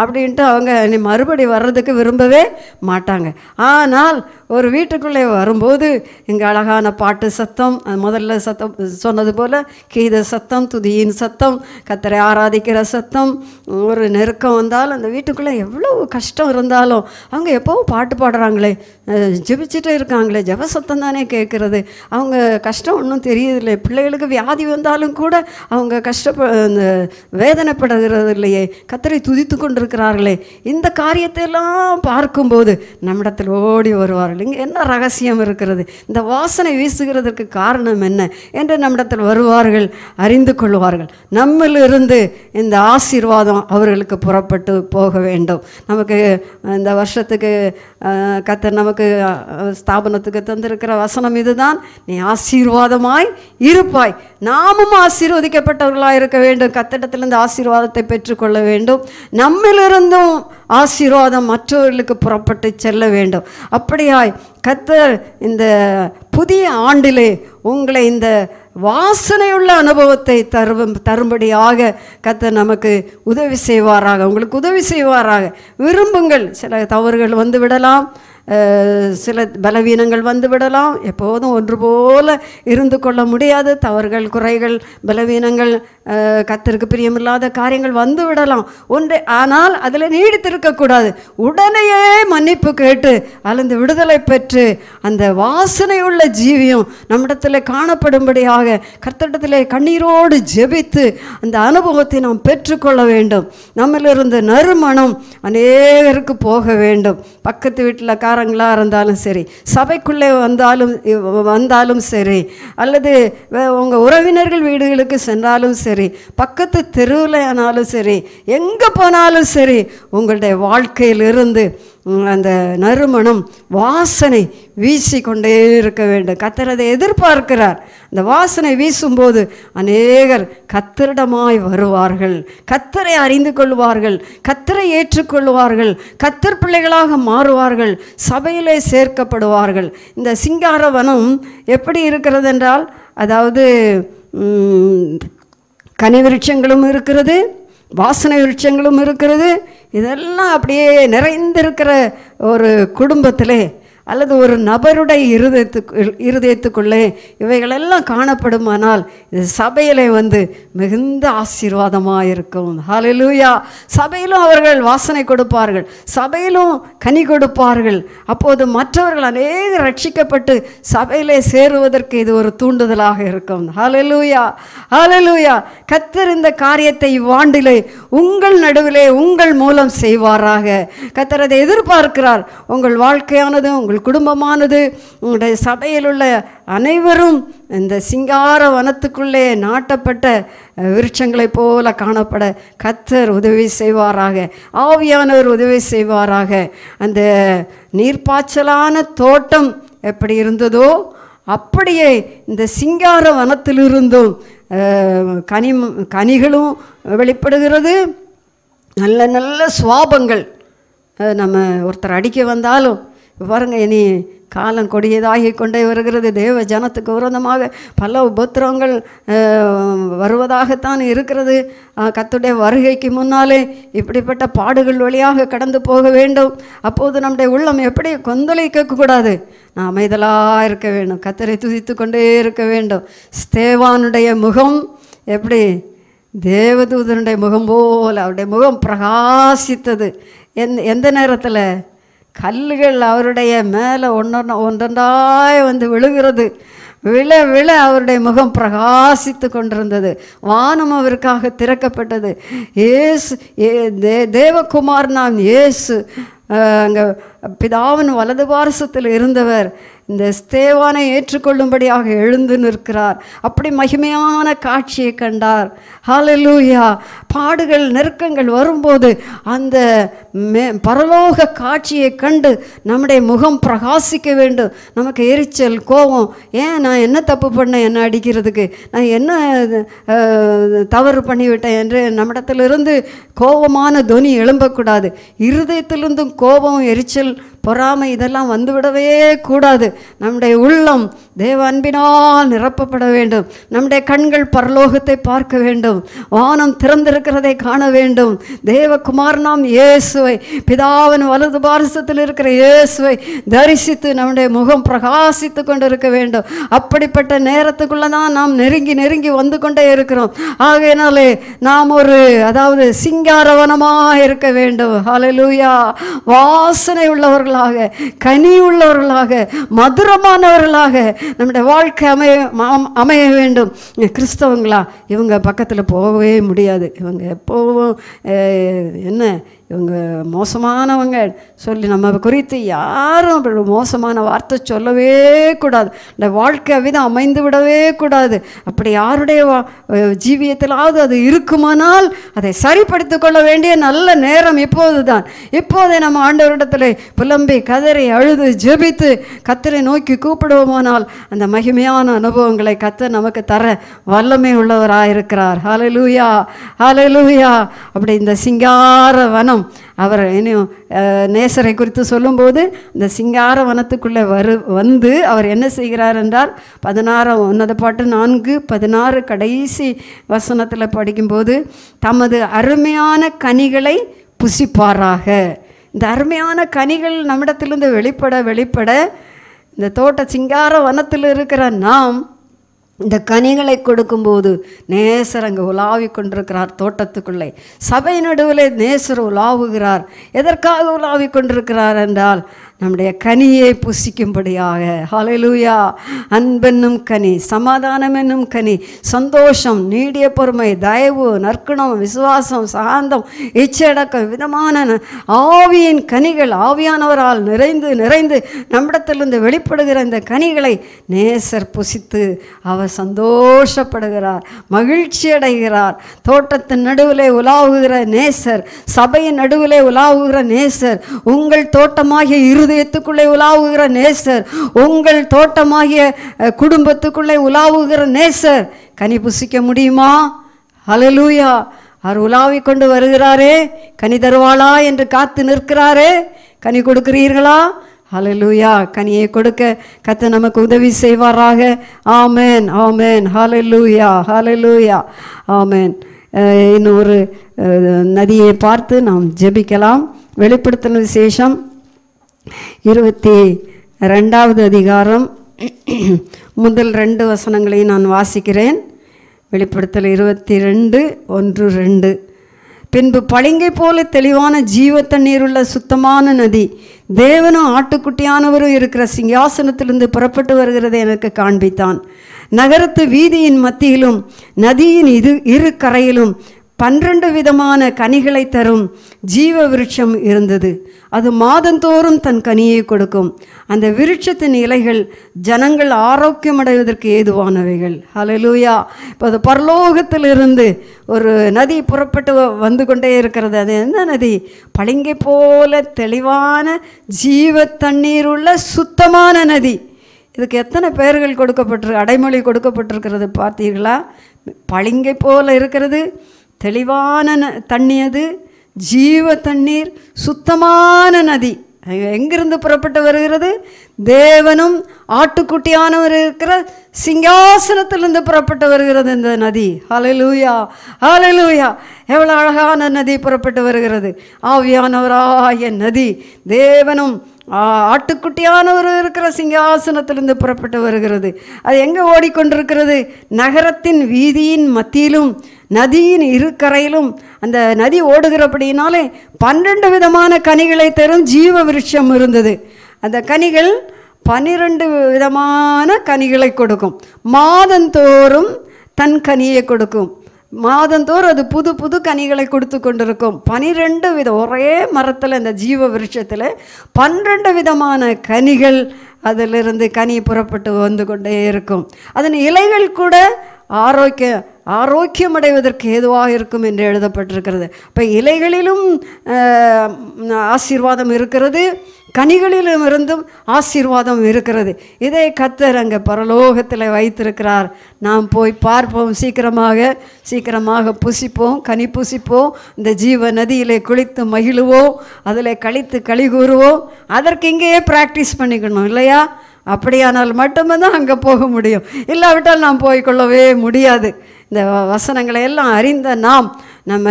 Speaker 1: அப்படின்ட்டு அவங்க நீ மறுபடி வர்றதுக்கு விரும்பவே மாட்டாங்க ஆனால் ஒரு வீட்டுக்குள்ளே வரும்போது இங்கே அழகான பாட்டு சத்தம் முதல்ல சத்தம் சொன்னது போல் கீத சத்தம் துதியின் சத்தம் கத்தரை ஆராதிக்கிற சத்தம் ஒரு நெருக்கம் வந்தாலும் அந்த வீட்டுக்குள்ளே எவ்வளோ கஷ்டம் இருந்தாலும் அவங்க எப்போவும் பாட்டு பாடுறாங்களே ஜெபிச்சுட்டே இருக்காங்களே ஜப சத்தம் தானே கேட்குறது அவங்க கஷ்டம் ஒன்றும் தெரியதில்லை பிள்ளைகளுக்கு வியாதி வந்தாலும் கூட அவங்க கஷ்டப்ப வேதனைப்படுகிறது இல்லையே கத்தரை துதித்து கொண்டிருக்கிறார்களே இந்த காரியத்தை எல்லாம் பார்க்கும்போது நம்மிடத்தில் ஓடி வருவார்கள் இங்கே என்ன ரகசியம் இருக்கிறது இந்த வாசனை வீசுகிறதற்கு காரணம் என்ன என்று நம்மிடத்தில் வருவார்கள் அறிந்து கொள்வார்கள் நம்மிலிருந்து இந்த ஆசீர்வாதம் அவர்களுக்கு புறப்பட்டு போக வேண்டும் நமக்கு இந்த வருஷத்துக்கு கத்தர் நமக்கு ஸ்தாபனத்துக்கு தந்திருக்கிற வசனம் இதுதான் நீ ஆசீர்வாதமாய் இருப்பாய் நாமும் ஆசீர்வதிக்கப்பட்டவர்களாக இருக்க வேண்டும் கத்திடத்திலிருந்து ஆசீர்வாதத்தை பெற்றுக்கொள்ள வேண்டும் நம்மிலிருந்தும் ஆசீர்வாதம் மற்றவர்களுக்கு புறப்பட்டு செல்ல வேண்டும் அப்படியாய் கத்தர் இந்த புதிய ஆண்டிலே உங்களை இந்த வாசனையுள்ள அனுபவத்தை தரும் தரும்படியாக கத்த நமக்கு உதவி செய்வாராக உங்களுக்கு உதவி செய்வாராக விரும்புங்கள் சில தவறுகள் வந்து விடலாம் சில பலவீனங்கள் வந்துவிடலாம் எப்போதும் ஒன்று போல இருந்து கொள்ள முடியாது தவறுகள் குறைகள் பலவீனங்கள் கத்தருக்கு பிரியமில்லாத காரியங்கள் வந்து விடலாம் ஒன்று ஆனால் அதில் நீடித்திருக்கக்கூடாது உடனேயே மன்னிப்பு கேட்டு அலந்து விடுதலை பெற்று அந்த வாசனை உள்ள ஜீவியம் நம்மிடத்தில் காணப்படும்படியாக கர்த்தடத்தில் கண்ணீரோடு ஜெபித்து அந்த அனுபவத்தை நாம் பெற்றுக்கொள்ள வேண்டும் நம்மளிருந்து நறுமணம் அநேகருக்கு போக வேண்டும் பக்கத்து வீட்டில் காரங்களாக இருந்தாலும் சரி சபைக்குள்ளே வந்தாலும் வந்தாலும் சரி அல்லது உங்கள் உறவினர்கள் வீடுகளுக்கு சென்றாலும் சரி சரி பக்கத்து தெருவில் ஆனாலும் சரி எங்கே போனாலும் சரி உங்களுடைய வாழ்க்கையிலிருந்து அந்த நறுமணம் வாசனை வீசி கொண்டே இருக்க வேண்டும் கத்திரதை எதிர்பார்க்கிறார் அந்த வாசனை வீசும்போது அநேகர் கத்தரிடமாய் வருவார்கள் கத்தரை அறிந்து கொள்வார்கள் கத்தரை ஏற்றுக்கொள்வார்கள் கத்தர் பிள்ளைகளாக மாறுவார்கள் சபையிலே சேர்க்கப்படுவார்கள் இந்த சிங்காரவனம் எப்படி இருக்கிறது என்றால் அதாவது கனி விருட்சங்களும் இருக்கிறது வாசனை விருட்சங்களும் இருக்கிறது இதெல்லாம் அப்படியே நிறைந்திருக்கிற ஒரு குடும்பத்தில் அல்லது ஒரு நபருடைய இருதயத்துக்கு இருதயத்துக்குள்ளே இவைகளெல்லாம் காணப்படுமானால் இது சபையிலே வந்து மிகுந்த ஆசீர்வாதமாக இருக்கும் ஹலலூயா சபையிலும் அவர்கள் வாசனை கொடுப்பார்கள் சபையிலும் கனி கொடுப்பார்கள் அப்போது மற்றவர்கள் அநேக ரட்சிக்கப்பட்டு சபையிலே சேருவதற்கு இது ஒரு தூண்டுதலாக இருக்கும் ஹலலூயா ஹலலூயா கத்தர் இந்த காரியத்தை இவ்வாண்டிலே உங்கள் நடுவிலே உங்கள் மூலம் செய்வாராக கத்தர் அதை எதிர்பார்க்கிறார் உங்கள் வாழ்க்கையானது உங்கள் உங்கள் குடும்பமானது உங்களுடைய சபையில் உள்ள அனைவரும் இந்த சிங்கார வனத்துக்குள்ளே நாட்டப்பட்ட விருட்சங்களைப் போல காணப்பட கத்தர் உதவி செய்வாராக ஆவியானவர் உதவி செய்வாராக அந்த நீர்ப்பாய்ச்சலான தோட்டம் எப்படி இருந்ததோ அப்படியே இந்த சிங்கார வனத்திலிருந்தும் கனி கனிகளும் வெளிப்படுகிறது நல்ல நல்ல சுவாபங்கள் நம்ம ஒருத்தர் அடிக்க வந்தாலும் பாருங்கள் இனி காலம் கொடியதாகி கொண்டே வருகிறது தேவ ஜனத்துக்கு விரோதமாக பல உபத்திரங்கள் வருவதாகத்தான் இருக்கிறது கத்துடைய வருகைக்கு முன்னாலே இப்படிப்பட்ட பாடுகள் வழியாக கடந்து போக வேண்டும் அப்போது நம்முடைய உள்ளம் எப்படி கொந்தளிக்கக்கூடாது நான் அமைதலாக இருக்க வேண்டும் கத்தரை துதித்து கொண்டே இருக்க வேண்டும் ஸ்தேவானுடைய முகம் எப்படி தேவதூதனுடைய முகம் போல் அவருடைய முகம் பிரகாசித்தது எந் எந்த நேரத்தில் கல்லுகள் அவருடைய மேலே ஒன்றொன்று ஒன்றொன்றாய் வந்து விழுகிறது விழ விழ அவருடைய முகம் பிரகாசித்து கொண்டிருந்தது வானம் அவருக்காக திறக்கப்பட்டது ஏசு ஏ தே தேவகுமார் நான் ஏசு அங்கே பிதாவின் வலது பாரசத்தில் இருந்தவர் இந்த ஸ்தேவானை ஏற்றுக்கொள்ளும்படியாக எழுந்து நிற்கிறார் அப்படி மகிமையான காட்சியை கண்டார் ஹாலலூயா பாடுகள் நெருக்கங்கள் வரும்போது அந்த மே பரலோக காட்சியை கண்டு நம்முடைய முகம் பிரகாசிக்க வேண்டும் நமக்கு எரிச்சல் கோபம் ஏன் நான் என்ன தப்பு பண்ணேன் என்ன அடிக்கிறதுக்கு நான் என்ன தவறு பண்ணிவிட்டேன் என்று நம்மிடத்திலிருந்து கோபமான துவனி எழும்பக்கூடாது இருதயத்திலிருந்தும் கோபம் எரிச்சல் பொறாமை இதெல்லாம் வந்துவிடவே கூடாது நம்முடைய உள்ளம் தேவ அன்பினால் நிரப்பப்பட வேண்டும் நம்முடைய கண்கள் பரலோகத்தை பார்க்க வேண்டும் வானம் திறந்திருக்கிறதை காண வேண்டும் தேவகுமாரனாம் இயேசுவை பிதாவின் வலது பாரசத்தில் இருக்கிற இயேசுவை தரிசித்து நம்முடைய முகம் பிரகாசித்து கொண்டு இருக்க வேண்டும் அப்படிப்பட்ட நேரத்துக்குள்ளே தான் நாம் நெருங்கி நெருங்கி வந்து கொண்டே இருக்கிறோம் ஆகையினாலே நாம் ஒரு அதாவது சிங்காரவனமாக இருக்க வேண்டும் ஹலலூயா வாசனை உள்ளவர்கள் உள்ளவர்களாக கனி உள்ளவர்களாக மதுரமானவர்களாக நம்முடைய வாழ்க்கை அமைய அமைய வேண்டும் கிறிஸ்தவங்களா இவங்க பக்கத்தில் போகவே முடியாது இவங்க எப்போவும் என்ன இவங்க மோசமானவங்க சொல்லி நம்ம குறித்து யாரும் மோசமான வார்த்தை சொல்லவே கூடாது இந்த வாழ்க்கை விதம் அமைந்து விடவே கூடாது அப்படி யாருடைய ஜீவியத்திலாவது அது இருக்குமானால் அதை சரிப்படுத்திக் கொள்ள வேண்டிய நல்ல நேரம் இப்போது தான் இப்போதே நம்ம ஆண்டவரிடத்தில் புலம்பி கதறி அழுது ஜெபித்து கத்தரை நோக்கி கூப்பிடுவோமானால் அந்த மகிமையான அனுபவங்களை கத்த நமக்கு தர வல்லமை உள்ளவராக இருக்கிறார் ஹாலலூயா ஹாலலூயா அப்படி இந்த சிங்கார வனம் வசனம் அவர் இனியும் நேசரை குறித்து சொல்லும்போது இந்த சிங்கார வனத்துக்குள்ளே வரு வந்து அவர் என்ன செய்கிறார் என்றால் பதினாறாம் உன்னத பாட்டு நான்கு பதினாறு கடைசி வசனத்தில் படிக்கும்போது தமது அருமையான கனிகளை புசிப்பாராக இந்த அருமையான கனிகள் நம்மிடத்திலிருந்து வெளிப்பட வெளிப்பட இந்த தோட்ட சிங்கார வனத்தில் இருக்கிற நாம் இந்த கனிகளை கொடுக்கும்போது நேசர் அங்கே உலாவி கொண்டிருக்கிறார் தோட்டத்துக்குள்ளே சபை நடுவில் நேசர் உலாவுகிறார் எதற்காக உலாவி கொண்டிருக்கிறார் என்றால் நம்முடைய கனியை புசிக்கும்படியாக ஹலலூயா அன்பென்னும் கனி சமாதானம் என்னும் கனி சந்தோஷம் நீடிய பொறுமை தயவு நற்குணம் விசுவாசம் சாந்தம் இச்சடக்கம் விதமான ஆவியின் கனிகள் ஆவியானவரால் நிறைந்து நிறைந்து நம்மிடத்திலிருந்து வெளிப்படுகிற இந்த கனிகளை நேசர் புசித்து அவர் அவர் சந்தோஷப்படுகிறார் மகிழ்ச்சி அடைகிறார் தோட்டத்தின் நடுவிலே உலாவுகிற நேசர் சபையின் நடுவிலே உலாவுகிற நேசர் உங்கள் தோட்டமாகிய இருதயத்துக்குள்ளே உலாவுகிற நேசர் உங்கள் தோட்டமாகிய குடும்பத்துக்குள்ளே உலாவுகிற நேசர் கனி புசிக்க முடியுமா அலலூயா அவர் உலாவி கொண்டு வருகிறாரே கனி தருவாளா என்று காத்து நிற்கிறாரே கனி கொடுக்கிறீர்களா ஹலலூயா கனியை கொடுக்க கத்த நமக்கு உதவி செய்வாராக ஆமேன் ஆமேன் ஹலலூயா ஹலலூயா ஆமேன் இன்னும் ஒரு நதியை பார்த்து நாம் ஜெபிக்கலாம் வெளிப்படுத்தின விசேஷம் இருபத்தி ரெண்டாவது அதிகாரம் முதல் ரெண்டு வசனங்களையும் நான் வாசிக்கிறேன் வெளிப்படுத்தல் இருபத்தி ரெண்டு ஒன்று ரெண்டு பின்பு பளிங்கை போல தெளிவான ஜீவ தண்ணீருள்ள சுத்தமான நதி தேவனும் ஆட்டுக்குட்டியானவரும் இருக்கிற சிங்காசனத்திலிருந்து புறப்பட்டு வருகிறதை எனக்கு காண்பித்தான் நகரத்து வீதியின் மத்தியிலும் நதியின் இரு இரு கரையிலும் பன்னிரண்டு விதமான கனிகளை தரும் ஜீவ விருட்சம் இருந்தது அது மாதந்தோறும் தன் கனியை கொடுக்கும் அந்த விருட்சத்தின் இலைகள் ஜனங்கள் ஆரோக்கியமடைவதற்கு ஏதுவானவைகள் ஹலலூயா இப்போ அது பரலோகத்திலிருந்து ஒரு நதி புறப்பட்டு வந்து கொண்டே இருக்கிறது அது என்ன நதி பளிங்கை போல தெளிவான ஜீவ தண்ணீர் உள்ள சுத்தமான நதி இதுக்கு எத்தனை பெயர்கள் கொடுக்கப்பட்டு அடைமொழி கொடுக்கப்பட்டிருக்கிறது பார்த்தீர்களா பளிங்கை போல இருக்கிறது தெளிவான ந தண்ணி அது ஜீவ தண்ணீர் சுத்தமான நதி எங்கிருந்து புறப்பட்டு வருகிறது தேவனும் ஆட்டுக்குட்டியானவர் இருக்கிற சிங்காசனத்திலிருந்து புறப்பட்டு வருகிறது இந்த நதி ஹலலூயா ஹலலூயா எவ்வளோ அழகான நதி புறப்பட்டு வருகிறது ஆவியானவராகிய நதி தேவனும் ஆட்டுக்குட்டியானவர் இருக்கிற சிங்காசனத்திலிருந்து புறப்பட்டு வருகிறது அது எங்கே ஓடிக்கொண்டிருக்கிறது நகரத்தின் வீதியின் மத்தியிலும் நதியின் இரு கரையிலும் அந்த நதி ஓடுகிறபடினாலே பன்னெண்டு விதமான கனிகளை தரும் ஜீவ விருட்சம் இருந்தது அந்த கனிகள் பனிரெண்டு விதமான கனிகளை கொடுக்கும் மாதந்தோறும் தன் கனியை கொடுக்கும் மாதந்தோறும் அது புது புது கனிகளை கொடுத்து கொண்டிருக்கும் பனிரெண்டு வித ஒரே மரத்தில் இந்த ஜீவ விருட்சத்தில் பன்னிரெண்டு விதமான கனிகள் அதிலிருந்து கனி புறப்பட்டு வந்து கொண்டே இருக்கும் அதன் இலைகள் கூட ஆரோக்கியம் ஆரோக்கியம் அடைவதற்கு ஏதுவாக இருக்கும் என்று எழுதப்பட்டிருக்கிறது இப்போ இலைகளிலும் ஆசீர்வாதம் இருக்கிறது கனிகளிலும் இருந்தும் ஆசீர்வாதம் இருக்கிறது இதை கத்தர் அங்கே பரலோகத்தில் வைத்திருக்கிறார் நாம் போய் பார்ப்போம் சீக்கிரமாக சீக்கிரமாக புசிப்போம் கனி புசிப்போம் இந்த ஜீவ நதியிலே குளித்து மகிழுவோம் அதில் கழித்து களி கூறுவோம் அதற்கு இங்கேயே ப்ராக்டிஸ் பண்ணிக்கணும் இல்லையா அப்படியானால் மட்டும்தான் அங்கே போக முடியும் இல்லாவிட்டால் நாம் போய்க்கொள்ளவே முடியாது இந்த வசனங்களை எல்லாம் அறிந்த நாம் நம்ம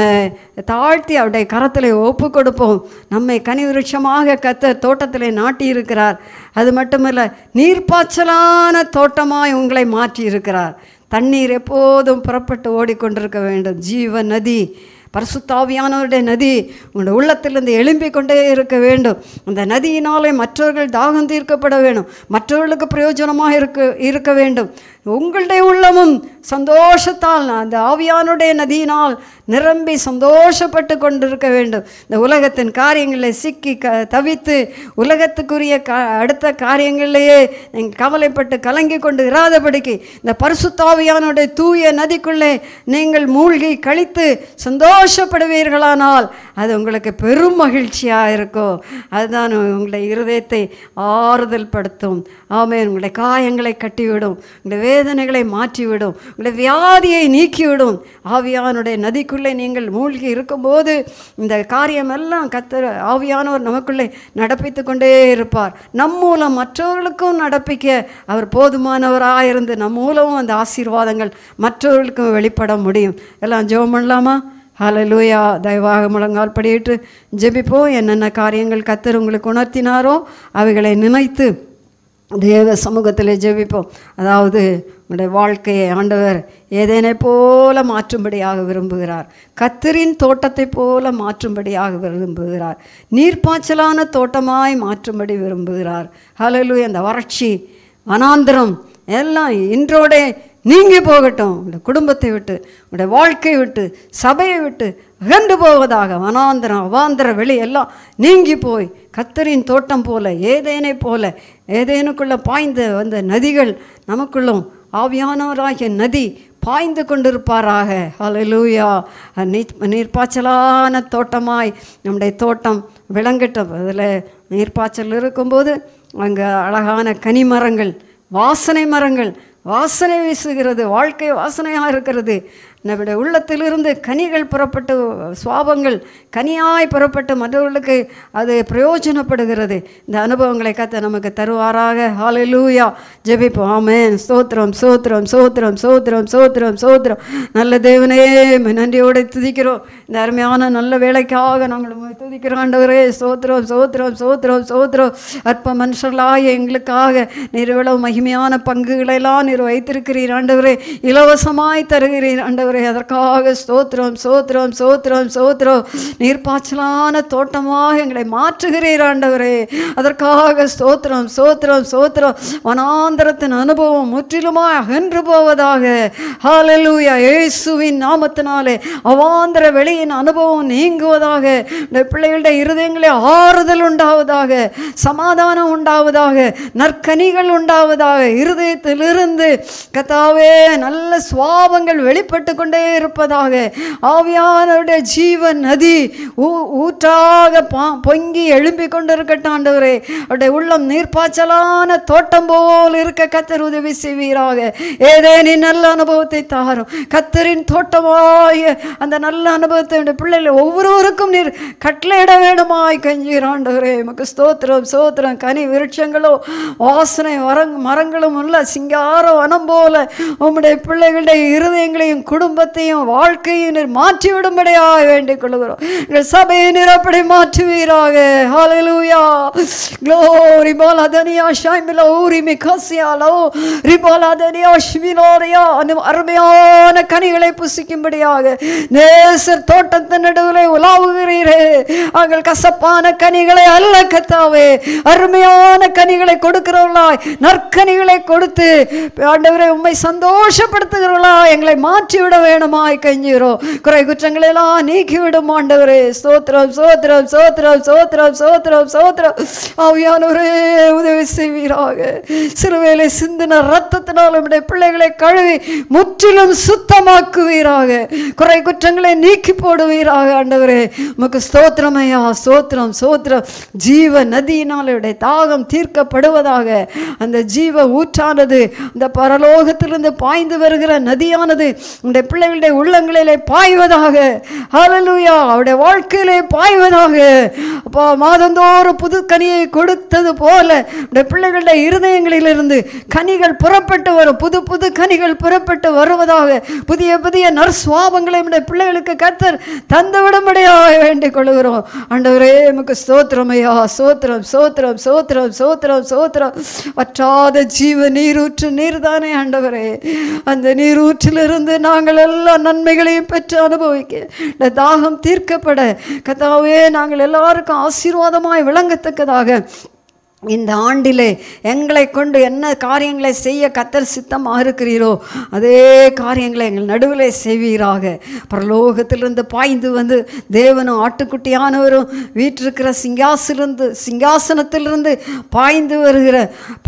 Speaker 1: தாழ்த்தி அவருடைய கரத்தில் ஒப்பு கொடுப்போம் நம்மை கனிவிருட்சமாக கத்த தோட்டத்தில் நாட்டியிருக்கிறார் அது மட்டுமில்லை நீர்ப்பாய்ச்சலான தோட்டமாய் உங்களை மாற்றி இருக்கிறார் தண்ணீர் எப்போதும் புறப்பட்டு ஓடிக்கொண்டிருக்க வேண்டும் ஜீவ நதி பரிசுத்தாவியானவருடைய நதி உங்களுடைய உள்ளத்திலிருந்து எழும்பிக் கொண்டே இருக்க வேண்டும் அந்த நதியினாலே மற்றவர்கள் தாகம் தீர்க்கப்பட வேண்டும் மற்றவர்களுக்கு பிரயோஜனமாக இருக்க இருக்க வேண்டும் உங்களுடைய உள்ளமும் சந்தோஷத்தால் அந்த ஆவியானுடைய நதியினால் நிரம்பி சந்தோஷப்பட்டு கொண்டிருக்க வேண்டும் இந்த உலகத்தின் காரியங்களை சிக்கி க தவித்து உலகத்துக்குரிய க அடுத்த காரியங்களிலேயே நீங்கள் கவலைப்பட்டு கலங்கி கொண்டு இராதபடிக்கு இந்த பரிசுத்தாவியானுடைய தூய நதிக்குள்ளே நீங்கள் மூழ்கி கழித்து சந்தோஷப்படுவீர்களானால் அது உங்களுக்கு பெரும் மகிழ்ச்சியாக இருக்கும் அதுதான் உங்களுடைய இருதயத்தை ஆறுதல் படுத்தும் ஆமே உங்களுடைய காயங்களை கட்டிவிடும் உங்களுடைய வேதனைகளை மாற்றிவிடும் உங்களுடைய வியாதியை நீக்கிவிடும் ஆவியானுடைய நதிக்குள்ளே நீங்கள் மூழ்கி இருக்கும்போது இந்த காரியமெல்லாம் கத்தர் ஆவியானவர் நமக்குள்ளே நடப்பித்து கொண்டே இருப்பார் நம் மூலம் மற்றவர்களுக்கும் நடப்பிக்க அவர் போதுமானவராக இருந்து நம் மூலமும் அந்த ஆசீர்வாதங்கள் மற்றவர்களுக்கும் வெளிப்பட முடியும் எல்லாம் ஜெபம் பண்ணலாமா ஹலலூயா தயவாக முழங்கால் படியிட்டு ஜெபிப்போம் என்னென்ன காரியங்கள் கத்தர் உங்களுக்கு உணர்த்தினாரோ அவைகளை நினைத்து தேவ சமூகத்தில் ஜெபிப்போம் அதாவது உங்களுடைய வாழ்க்கையை ஆண்டவர் ஏதேனை போல மாற்றும்படியாக விரும்புகிறார் கத்திரின் தோட்டத்தை போல மாற்றும்படியாக விரும்புகிறார் நீர்ப்பாய்ச்சலான தோட்டமாய் மாற்றும்படி விரும்புகிறார் ஹலலு அந்த வறட்சி வனாந்திரம் எல்லாம் இன்றோட நீங்கி போகட்டும் உங்களுடைய குடும்பத்தை விட்டு உங்களுடைய வாழ்க்கையை விட்டு சபையை விட்டு அகன்று போவதாக வனாந்திரம் அவாந்திர வெளி எல்லாம் நீங்கி போய் கத்தரின் தோட்டம் போல ஏதேனை போல ஏதேனுக்குள்ளே பாய்ந்து வந்த நதிகள் நமக்குள்ளும் ஆவியானவராகிய நதி பாய்ந்து கொண்டிருப்பாராக அலலூயா நீர் நீர்ப்பாய்ச்சலான தோட்டமாய் நம்முடைய தோட்டம் விளங்கட்டும் அதில் நீர்ப்பாய்ச்சல் இருக்கும்போது அங்கே அழகான கனிமரங்கள் வாசனை மரங்கள் வாசனை வீசுகிறது வாழ்க்கை வாசனையாக இருக்கிறது நம்முடைய உள்ளத்திலிருந்து கனிகள் புறப்பட்டு சுவாபங்கள் கனியாய் புறப்பட்டு மற்றவர்களுக்கு அது பிரயோஜனப்படுகிறது இந்த அனுபவங்களை கத்த நமக்கு தருவாராக ஹாலலூயா ஜெபிப்போம் ஆமேன் சோத்திரம் சோத்திரம் சோத்திரம் சோத்திரம் சோத்திரம் சோத்திரம் நல்ல தேவனே நன்றியோடு துதிக்கிறோம் இந்த அருமையான நல்ல வேலைக்காக நாங்கள் துதிக்கிறோம் ஆண்டவரே சோத்திரம் சோத்திரம் சோத்திரம் சோத்திரம் அற்ப மனுஷர்களாக எங்களுக்காக நிறுவளவு மகிமையான பங்குகளெல்லாம் நிறுவ வைத்திருக்கிறீர் ஆண்டவரே இலவசமாய் தருகிறீர் ஆண்டவர் ஆண்டவரே அதற்காக ஸ்தோத்திரம் சோத்திரம் சோத்திரம் சோத்திரம் நீர்ப்பாய்ச்சலான தோட்டமாக எங்களை மாற்றுகிறீர் ஆண்டவரே அதற்காக ஸ்தோத்திரம் சோத்திரம் சோத்திரம் வனாந்தரத்தின் அனுபவம் முற்றிலுமா அகன்று போவதாக ஹாலலூயா இயேசுவின் நாமத்தினாலே அவாந்திர வெளியின் அனுபவம் நீங்குவதாக இந்த பிள்ளைகளுடைய இருதயங்களே ஆறுதல் உண்டாவதாக சமாதானம் உண்டாவதாக நற்கனிகள் உண்டாவதாக இருதயத்திலிருந்து கத்தாவே நல்ல சுவாபங்கள் வெளிப்பட்டு கொண்டே இருப்பதாக ஆவியானவருடைய ஜீவன் நதி ஊ ஊற்றாக பா பொங்கி எழும்பிக் கொண்டிருக்கட்டும் ஆண்டவரே அவருடைய உள்ளம் நீர்ப்பாய்ச்சலான தோட்டம் போல் இருக்க கத்தர் உதவி செய்வீராக ஏதேனின் நல்ல அனுபவத்தை தாரும் கத்தரின் தோட்டமாய அந்த நல்ல அனுபவத்தை பிள்ளைகள் ஒவ்வொருவருக்கும் நீர் கட்டளையிட வேண்டுமாய் கஞ்சிராண்டவரே மக்கு ஸ்தோத்திரம் சோத்திரம் கனி விருட்சங்களோ வாசனை வரங் மரங்களும் உள்ள சிங்கார வனம் போல உம்முடைய பிள்ளைகளுடைய இருதயங்களையும் குடும்ப குடும்பத்தையும் வாழ்க்கையும் மாற்றிவிடும்படியாக வேண்டிக் கொள்கிறோம் எங்கள் சபையினர் அப்படி மாற்றுவீராக ஹalleluya glory பாலாதனியா ஷைமிலோ உரிமி கசியாலோ ரிபாலாதனியா ஷிமிலோரியா அருமையான கனிகளை புசிக்கும்படியாக நேசர் தோட்டத்தின் நடுவில் உலாவுகிறீரே அங்கள் கசப்பான கனிகளை அல்ல கத்தாவே அருமையான கனிகளை கொடுக்கிறவர்களாய் நற்கனிகளை கொடுத்து ஆண்டவரை உண்மை சந்தோஷப்படுத்துகிறவர்களா எங்களை மாற்றிவிட வேணுமாய் கஞ்சிரோ குறை குற்றங்களெல்லாம் நீக்கிவிடும் ஆண்டவரே சோத்ரம் சோத்ரம் சோத்ரம் சோத்ரம் சோத்ரம் சோத்ரம் ஆவியானவரே உதவி செய்வீராக சிறுவேலை சிந்தின ரத்தத்தினால் நம்முடைய பிள்ளைகளை கழுவி முற்றிலும் சுத்தமாக்குவீராக குறை குற்றங்களை நீக்கி போடுவீராக ஆண்டவரே உமக்கு ஸ்தோத்திரமையா சோத்ரம் சோத்ரம் ஜீவ நதியினால் இவருடைய தாகம் தீர்க்கப்படுவதாக அந்த ஜீவ ஊற்றானது இந்த பரலோகத்திலிருந்து பாய்ந்து வருகிற நதியானது இந்த அவருடைய பிள்ளைகளுடைய உள்ளங்களிலே பாய்வதாக ஹலலூயா அவருடைய வாழ்க்கையிலே பாய்வதாக அப்போ மாதந்தோறும் புது கனியை கொடுத்தது போல பிள்ளைகளுடைய இருதயங்களிலிருந்து கனிகள் புறப்பட்டு வரும் புது புது கனிகள் புறப்பட்டு வருவதாக புதிய புதிய நற்சுவாபங்களை நம்முடைய பிள்ளைகளுக்கு கத்தர் தந்துவிடும்படியாக வேண்டிக் கொள்கிறோம் அண்டவரே நமக்கு ஸ்தோத்திரமையா சோத்திரம் சோத்திரம் சோத்திரம் சோத்திரம் சோத்திரம் வற்றாத ஜீவ நீரூற்று நீர் தானே அண்டவரே அந்த நீரூற்றிலிருந்து நாங்கள் நாங்கள் எல்லா நன்மைகளையும் பெற்று அனுபவிக்க இந்த தாகம் தீர்க்கப்பட கத்தாவே நாங்கள் எல்லாருக்கும் ஆசீர்வாதமாய் விளங்கத்தக்கதாக இந்த ஆண்டிலே எங்களை கொண்டு என்ன காரியங்களை செய்ய கத்தல் சித்தமாக இருக்கிறீரோ அதே காரியங்களை எங்கள் நடுவில் செய்வீராக பரலோகத்திலிருந்து பாய்ந்து வந்து தேவனும் ஆட்டுக்குட்டியானவரும் வீட்டிருக்கிற சிங்காசிலிருந்து சிங்காசனத்திலிருந்து பாய்ந்து வருகிற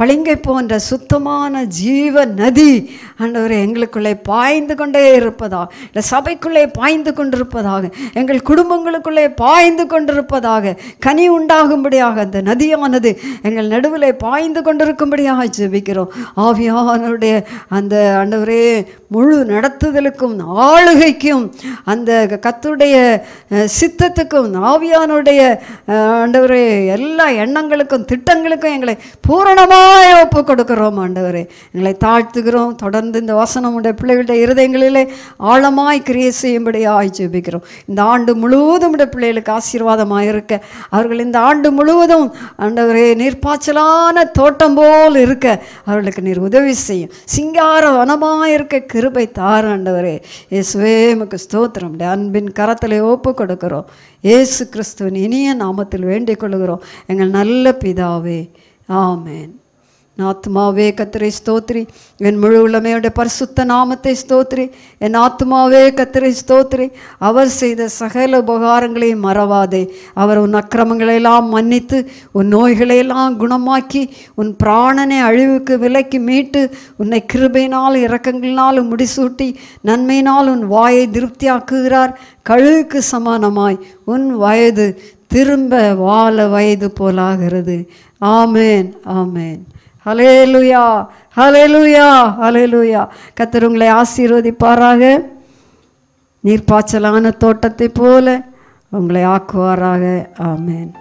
Speaker 1: பளிங்கை போன்ற சுத்தமான ஜீவ நதி ஆண்டவரை எங்களுக்குள்ளே பாய்ந்து கொண்டே இருப்பதாக இல்லை சபைக்குள்ளே பாய்ந்து கொண்டிருப்பதாக எங்கள் குடும்பங்களுக்குள்ளே பாய்ந்து கொண்டிருப்பதாக கனி உண்டாகும்படியாக அந்த நதியானது எங்கள் நடுவில் பாய்ந்து கொண்டிருக்கும்படியாக ஜெபிக்கிறோம் ஆவியானவருடைய அந்த ஆண்டவரே முழு நடத்துதலுக்கும் ஆளுகைக்கும் அந்த கத்துடைய சித்தத்துக்கும் ஆவியானுடைய ஆண்டவரே எல்லா எண்ணங்களுக்கும் திட்டங்களுக்கும் எங்களை பூரணமாக ஒப்பு கொடுக்குறோம் ஆண்டவரே எங்களை தாழ்த்துகிறோம் தொடர்ந்து இந்த வாசனமுடைய பிள்ளைகளுடைய இருதயங்களிலே ஆழமாய் கிரியை செய்யும்படியாக ஜெபிக்கிறோம் இந்த ஆண்டு முழுவதும் உடைய பிள்ளைகளுக்கு ஆசீர்வாதமாக இருக்க அவர்கள் இந்த ஆண்டு முழுவதும் ஆண்டவரே நீர் பாய்ச்சலான தோட்டம் போல் இருக்க அவர்களுக்கு நீர் உதவி செய்யும் சிங்கார வனமாக இருக்க கிருபை தாராண்டவரே இயேசுவே உமக்கு ஸ்தோத்திரம் அன்பின் கரத்தில் ஒப்பு கொடுக்குறோம் ஏசு கிறிஸ்துவின் இனிய நாமத்தில் வேண்டிக் கொள்கிறோம் எங்கள் நல்ல பிதாவே ஆமேன் ஆத்மாவே கத்திரை ஸ்தோத்ரி என் முழு உள்ளமையோட பரிசுத்த நாமத்தை ஸ்தோத்ரி என் ஆத்மாவே கத்திரை ஸ்தோத்ரி அவர் செய்த சகல உபகாரங்களையும் மறவாதே அவர் உன் அக்கிரமங்களையெல்லாம் மன்னித்து உன் நோய்களையெல்லாம் குணமாக்கி உன் பிராணனை அழிவுக்கு விலக்கி மீட்டு உன்னை கிருபையினால் இறக்கங்களினால் முடிசூட்டி நன்மையினால் உன் வாயை திருப்தியாக்குகிறார் கழுவுக்கு சமானமாய் உன் வயது திரும்ப வாழ வயது போலாகிறது ஆமேன் ஆமேன் ஹலே லூயா ஹலே லூயா ஹலே லூயா கத்தர் உங்களை ஆசீர்வதிப்பாராக நீர்ப்பாய்ச்சலான தோட்டத்தை போல உங்களை ஆக்குவாராக ஆமேன்